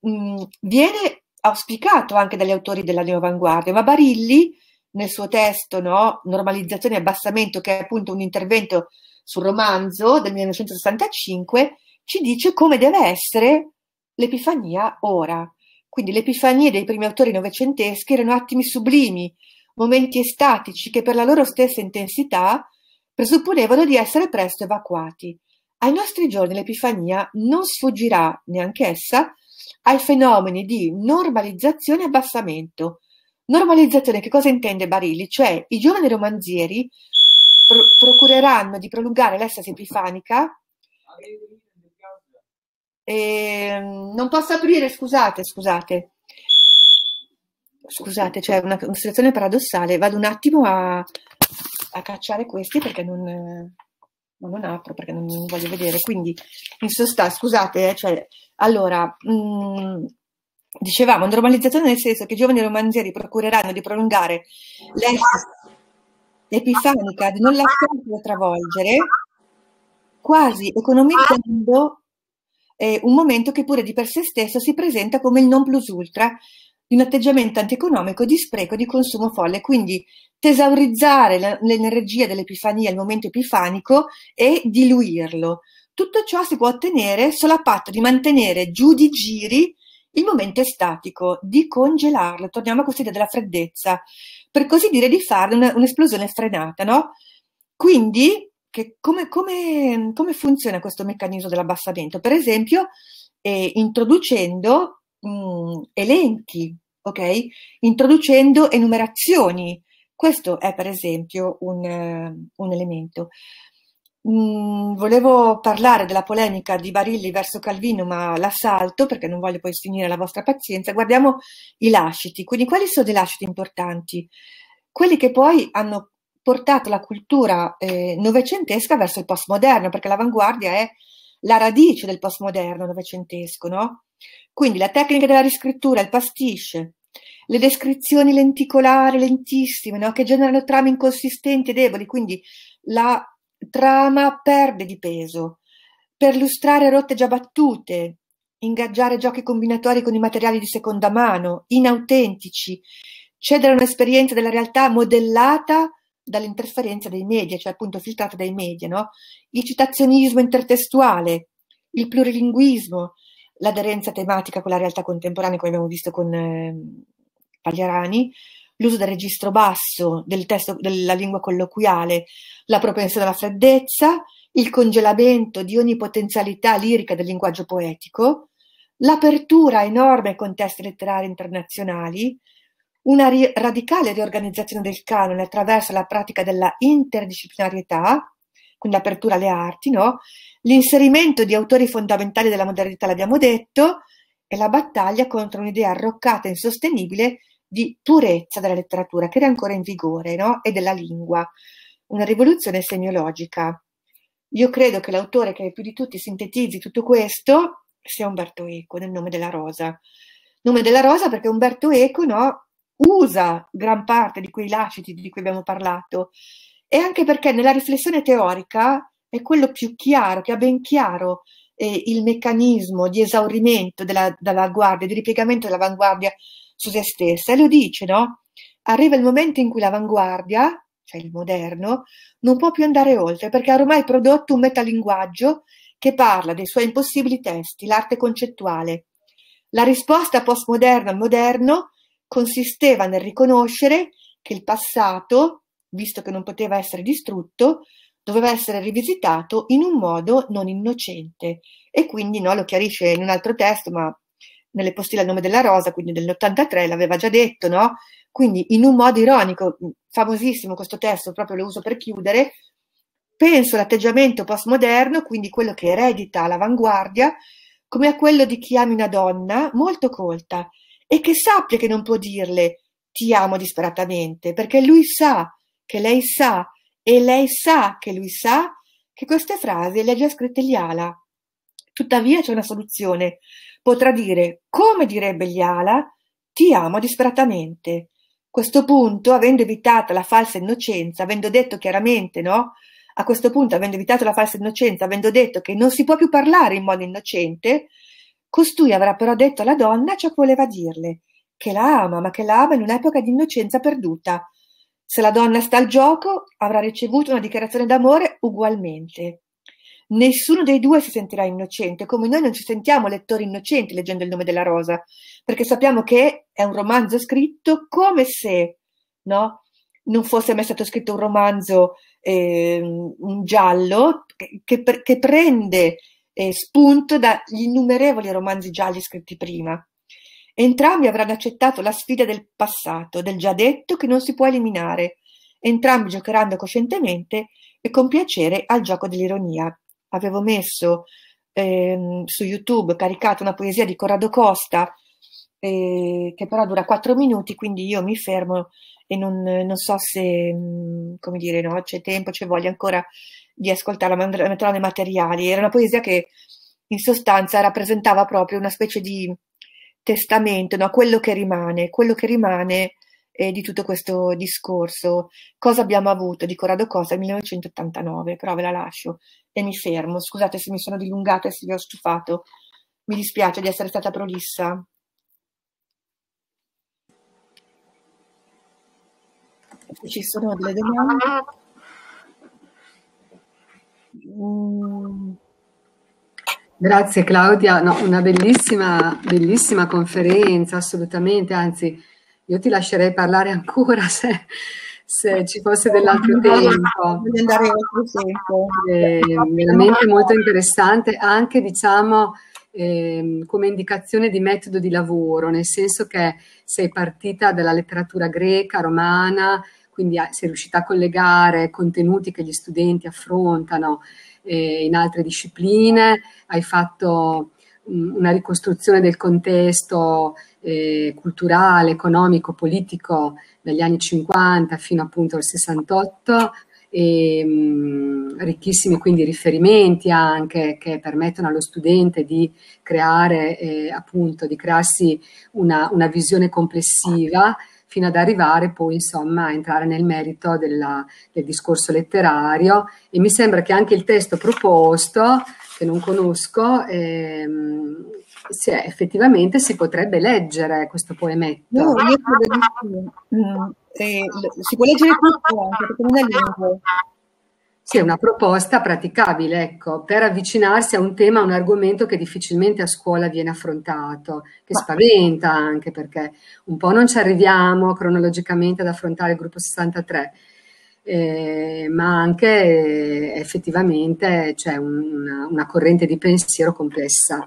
mh, mm, viene auspicato anche dagli autori della neoavanguardia, ma Barilli nel suo testo no, Normalizzazione e abbassamento, che è appunto un intervento sul romanzo del 1965, ci dice come deve essere l'epifania ora. Quindi le epifanie dei primi autori novecenteschi erano attimi sublimi, momenti estatici che per la loro stessa intensità presupponevano di essere presto evacuati. Ai nostri giorni l'epifania non sfuggirà neanche essa ai fenomeni di normalizzazione e abbassamento. Normalizzazione che cosa intende Barilli? Cioè i giovani romanzieri pro procureranno di prolungare l'estasi epifanica eh, non posso aprire, scusate, scusate. Scusate, c'è cioè una, una, situazione paradossale. Vado un attimo a, a cacciare questi perché non ma non apro perché non, non voglio vedere. Quindi, in sostanza, scusate, eh, cioè, allora, mh, mm, dicevamo, normalizzazione nel senso che i giovani romanzieri procureranno di prolungare l'estasi ah. epifanica, di non lasciarsi travolgere, quasi economizzando eh, un momento che pure di per sé stesso si presenta come il non plus ultra di un atteggiamento antieconomico di spreco di consumo folle, quindi tesaurizzare l'energia dell'epifania, il momento epifanico e diluirlo. Tutto ciò si può ottenere solo a patto di mantenere giù di giri il momento estatico, di congelarlo, torniamo a questa idea della freddezza, per così dire di fare una, un'esplosione frenata, no? Quindi, che, come, come, come funziona questo meccanismo dell'abbassamento? Per esempio, eh, introducendo mh, mm, elenchi, ok? Introducendo enumerazioni. Questo è per esempio un, uh, un elemento. Mm, volevo parlare della polemica di Barilli verso Calvino, ma la salto perché non voglio poi finire la vostra pazienza. Guardiamo i lasciti. Quindi, quali sono dei lasciti importanti? Quelli che poi hanno portato la cultura eh, novecentesca verso il postmoderno, perché l'avanguardia è la radice del postmoderno novecentesco, no? Quindi la tecnica della riscrittura, il pastiche, le descrizioni lenticolari, lentissime, no? che generano trame inconsistenti e deboli, quindi la trama perde di peso. Per illustrare rotte già battute, ingaggiare giochi combinatori con i materiali di seconda mano, inautentici, cedere a un'esperienza della realtà modellata dall'interferenza dei media, cioè appunto filtrata dai media, no? il citazionismo intertestuale, il plurilinguismo, l'aderenza tematica con la realtà contemporanea, come abbiamo visto con eh, Pagliarani, l'uso del registro basso, del testo, della lingua colloquiale, la propensione alla freddezza, il congelamento di ogni potenzialità lirica del linguaggio poetico, l'apertura enorme ai contesti letterari internazionali, una ri radicale riorganizzazione del canone attraverso la pratica della interdisciplinarietà, quindi l'apertura alle arti, no? L'inserimento di autori fondamentali della modernità, l'abbiamo detto, e la battaglia contro un'idea arroccata e insostenibile di purezza della letteratura, che era ancora in vigore, no? e della lingua. Una rivoluzione semiologica. Io credo che l'autore che più di tutti sintetizzi tutto questo sia Umberto Eco, nel nome della rosa. Nome della rosa perché Umberto Eco no, usa gran parte di quei laciti di cui abbiamo parlato e anche perché nella riflessione teorica è quello più chiaro, che ha ben chiaro eh, il meccanismo di esaurimento dell'avanguardia, di ripiegamento dell'avanguardia su se stessa. E lo dice, no? Arriva il momento in cui l'avanguardia, cioè il moderno, non può più andare oltre perché ha ormai prodotto un metalinguaggio che parla dei suoi impossibili testi, l'arte concettuale. La risposta postmoderna al moderno consisteva nel riconoscere che il passato, visto che non poteva essere distrutto, doveva essere rivisitato in un modo non innocente e quindi no, lo chiarisce in un altro testo, ma nelle postille al nome della rosa, quindi dell'83 l'aveva già detto, no? Quindi in un modo ironico, famosissimo questo testo, proprio lo uso per chiudere, penso l'atteggiamento postmoderno, quindi quello che eredita l'avanguardia, come a quello di chi ami una donna molto colta e che sappia che non può dirle ti amo disperatamente, perché lui sa che lei sa e lei sa che lui sa che queste frasi le ha già scritte Liala. Tuttavia c'è una soluzione. Potrà dire, come direbbe Liala, ti amo disperatamente. A Questo punto, avendo evitato la falsa innocenza, avendo detto chiaramente, no? A questo punto, avendo evitato la falsa innocenza, avendo detto che non si può più parlare in modo innocente, costui avrà però detto alla donna ciò che voleva dirle, che la ama, ma che la ama in un'epoca di innocenza perduta, se la donna sta al gioco, avrà ricevuto una dichiarazione d'amore ugualmente. Nessuno dei due si sentirà innocente, come noi non ci sentiamo lettori innocenti leggendo il nome della rosa, perché sappiamo che è un romanzo scritto come se no? non fosse mai stato scritto un romanzo, eh, un giallo, che, che prende eh, spunto dagli innumerevoli romanzi gialli scritti prima. Entrambi avranno accettato la sfida del passato, del già detto che non si può eliminare. Entrambi giocheranno coscientemente e con piacere al gioco dell'ironia. Avevo messo ehm, su YouTube, caricato una poesia di Corrado Costa, eh, che però dura quattro minuti, quindi io mi fermo e non, non so se, mm, come dire, no, c'è tempo, c'è voglia ancora di ascoltarla, ma metterò nei materiali. Era una poesia che in sostanza rappresentava proprio una specie di testamento, no, quello che rimane, quello che rimane eh, di tutto questo discorso. Cosa abbiamo avuto di Corrado Cosa 1989, però ve la lascio e mi fermo. Scusate se mi sono dilungata e se vi ho stufato. Mi dispiace di essere stata prolissa. Se ci sono delle domande. Ah. Mm. Grazie Claudia, no, una bellissima, bellissima conferenza, assolutamente, anzi io ti lascerei parlare ancora se, se ci fosse dell'altro tempo. Eh, veramente molto interessante, anche diciamo eh, come indicazione di metodo di lavoro, nel senso che sei partita dalla letteratura greca, romana, quindi sei riuscita a collegare contenuti che gli studenti affrontano eh, in altre discipline, hai fatto mh, mm, una ricostruzione del contesto eh, culturale, economico, politico dagli anni 50 fino appunto al 68, e, mh, mm, ricchissimi quindi riferimenti anche che permettono allo studente di creare eh, appunto di crearsi una, una visione complessiva fino ad arrivare poi insomma a entrare nel merito della, del discorso letterario e mi sembra che anche il testo proposto, che non conosco, ehm, si effettivamente si potrebbe leggere questo poemetto. No, io credo che, mm, eh, si può leggere tutto anche perché non è lungo. Sì, una proposta praticabile, ecco, per avvicinarsi a un tema, a un argomento che difficilmente a scuola viene affrontato, che spaventa anche perché un po' non ci arriviamo cronologicamente ad affrontare il gruppo 63. Eh, ma anche eh, effettivamente c'è una, una, corrente di pensiero complessa.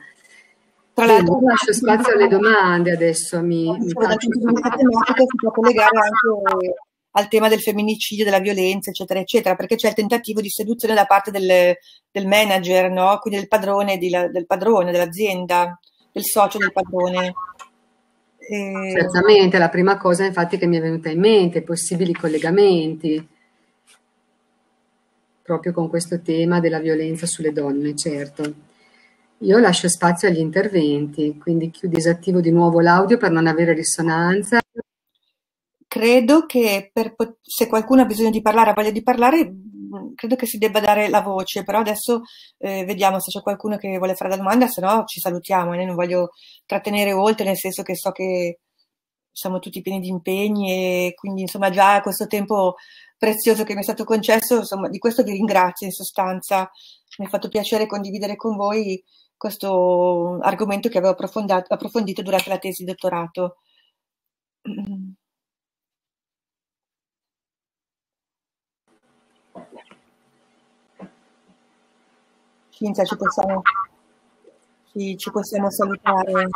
Tra l'altro, lascio spazio alle domande adesso. Mi, mi da punto si può collegare anche al tema del femminicidio, della violenza, eccetera, eccetera, perché c'è il tentativo di seduzione da parte del, del manager, no? quindi del padrone, di, del padrone, dell'azienda, del socio del padrone. E... Certamente, la prima cosa infatti che mi è venuta in mente, possibili collegamenti proprio con questo tema della violenza sulle donne, certo. Io lascio spazio agli interventi, quindi disattivo di nuovo l'audio per non avere risonanza credo che per, se qualcuno ha bisogno di parlare, ha voglia di parlare, mm, credo che si debba dare la voce, però adesso eh, vediamo se c'è qualcuno che vuole fare la domanda, se no ci salutiamo, io eh, non voglio trattenere oltre, nel senso che so che siamo tutti pieni di impegni e quindi insomma già questo tempo prezioso che mi è stato concesso, insomma di questo vi ringrazio in sostanza, mi è fatto piacere condividere con voi questo argomento che avevo approfondito durante la tesi di dottorato. Cinzia, ci possiamo, ci, ci possiamo salutare.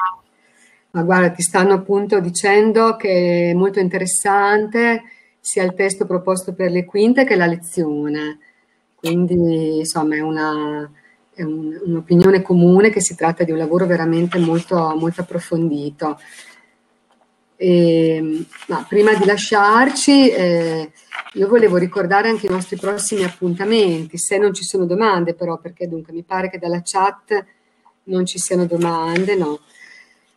Ma guarda, ti stanno appunto dicendo che è molto interessante sia il testo proposto per le quinte che la lezione. Quindi, insomma, è, una, è un, un'opinione comune che si tratta di un lavoro veramente molto, molto approfondito. E, ehm, ma prima di lasciarci, eh, io volevo ricordare anche i nostri prossimi appuntamenti, se non ci sono domande però, perché dunque mi pare che dalla chat non ci siano domande, no.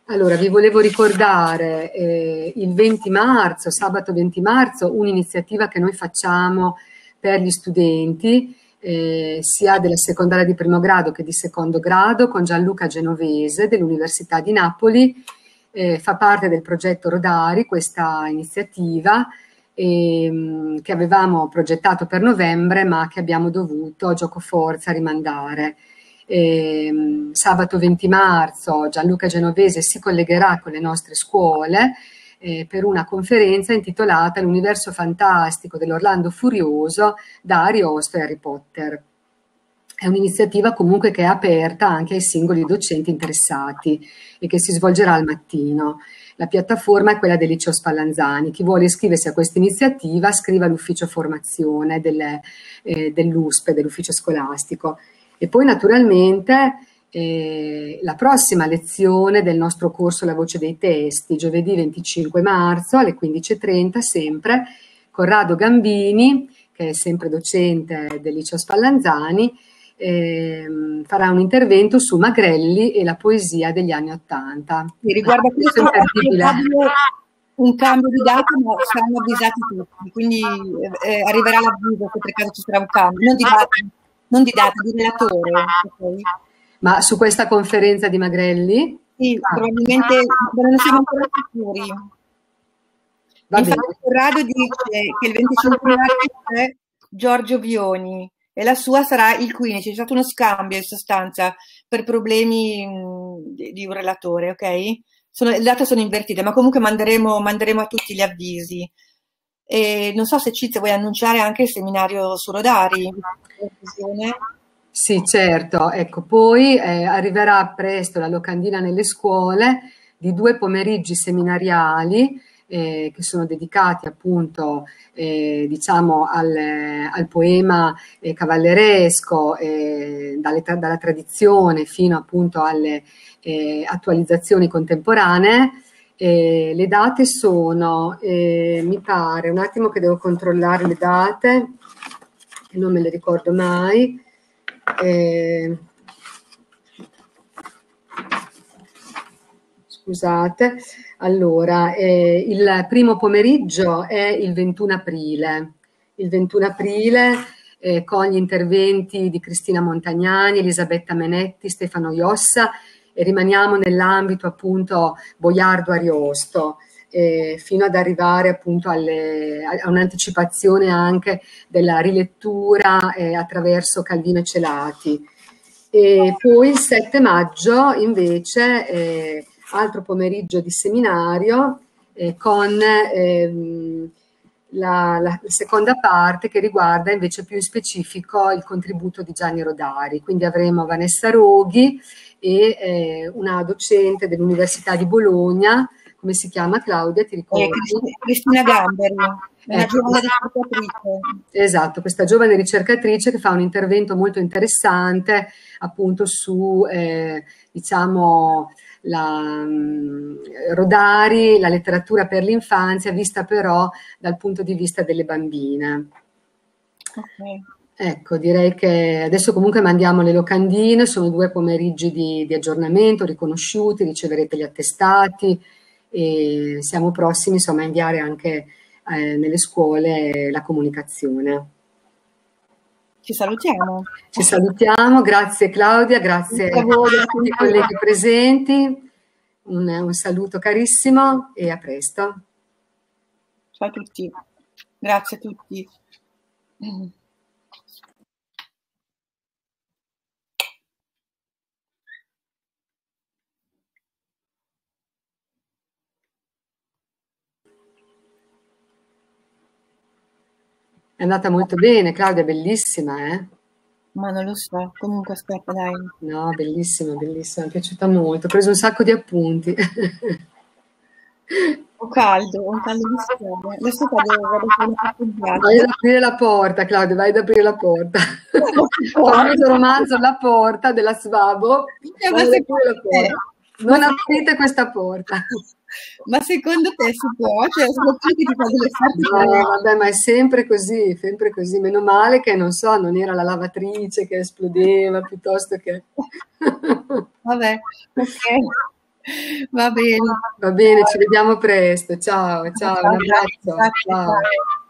Allora, vi volevo ricordare eh, il 20 marzo, sabato 20 marzo, un'iniziativa che noi facciamo per gli studenti, eh, sia della secondaria di primo grado che di secondo grado, con Gianluca Genovese dell'Università di Napoli, eh, fa parte del progetto Rodari, questa iniziativa e, ehm, che avevamo progettato per novembre ma che abbiamo dovuto a gioco forza rimandare. E, ehm, sabato 20 marzo Gianluca Genovese si collegherà con le nostre scuole eh, per una conferenza intitolata L'universo fantastico dell'Orlando Furioso da Ariosto e Harry Potter. È un'iniziativa comunque che è aperta anche ai singoli docenti interessati e che si svolgerà al mattino. La piattaforma è quella del liceo Spallanzani. Chi vuole iscriversi a questa iniziativa scriva all'ufficio formazione del, eh, dell'USPE, dell'ufficio scolastico. E poi naturalmente eh, la prossima lezione del nostro corso La voce dei testi, giovedì 25 marzo alle 15.30 sempre, Corrado Gambini, che è sempre docente del liceo Spallanzani, ehm, farà un intervento su Magrelli e la poesia degli anni Ottanta. Mi riguarda ah, questo imperdibile. Un cambio di data, ma saranno avvisati tutti, quindi eh, eh arriverà l'avviso se per caso ci sarà un cambio, non di data, non di, data, di relatore. Okay. Ma su questa conferenza di Magrelli? Sì, ah. probabilmente non siamo ancora sicuri. Va Infatti, Corrado dice che il 25 marzo c'è Giorgio Vioni, e la sua sarà il 15. C'è stato uno scambio in sostanza per problemi mh, mm, di un relatore, ok? Sono, le date sono invertite, ma comunque manderemo, manderemo a tutti gli avvisi. E non so se Cizia vuoi annunciare anche il seminario su Rodari. Sì, certo. Ecco, poi eh, arriverà presto la locandina nelle scuole di due pomeriggi seminariali eh, che sono dedicati appunto eh, diciamo al, al poema eh, cavalleresco, eh, dalle, dalla tradizione fino appunto alle eh, attualizzazioni contemporanee. Eh, le date sono, mi pare, un attimo che devo controllare le date, non me le ricordo mai. scusate. Allora, eh, il primo pomeriggio è il 21 aprile. Il 21 aprile eh, con gli interventi di Cristina Montagnani, Elisabetta Menetti, Stefano Iossa e rimaniamo nell'ambito appunto Boiardo Ariosto. Eh, fino ad arrivare appunto alle, a un'anticipazione anche della rilettura eh, attraverso Calvino e Celati. E poi il 7 maggio invece eh, altro pomeriggio di seminario eh, con ehm, la, la, seconda parte che riguarda invece più in specifico il contributo di Gianni Rodari. Quindi avremo Vanessa Roghi e eh, una docente dell'Università di Bologna, come si chiama Claudia? Ti ricordo? Eh, Cristina Gamber, una eh, giovane ricercatrice. Esatto, questa giovane ricercatrice che fa un intervento molto interessante appunto su, eh, diciamo, la, mm, Rodari, la letteratura per l'infanzia, vista però dal punto di vista delle bambine. Okay. Ecco, direi che adesso comunque mandiamo le locandine, sono due pomeriggi di, di aggiornamento riconosciuti, riceverete gli attestati e siamo prossimi insomma, a inviare anche eh, nelle scuole la comunicazione ci salutiamo. Ci salutiamo, grazie Claudia, grazie, a voi, a tutti i colleghi presenti, un, un saluto carissimo e a presto. Ciao a tutti, grazie a tutti. È andata molto bene, Claudia, bellissima, eh? Ma non lo so, comunque aspetta, dai. No, bellissima, bellissima, mi è piaciuta molto, ho preso un sacco di appunti. Ho caldo, ho caldo di schiena. Adesso vado, vado a fare Vai ad aprire la porta, Claudia, vai ad aprire la porta. Famoso romanzo La porta della Svabo. Non aprite questa porta ma secondo te si può? Cioè, sono tutti ti fanno le sorti. No, vabbè, ma è sempre così, sempre così. Meno male che non so, non era la lavatrice che esplodeva piuttosto che. vabbè, ok. Va bene. Va bene, ci vediamo presto. Ciao, ciao, ciao un abbraccio. Ciao.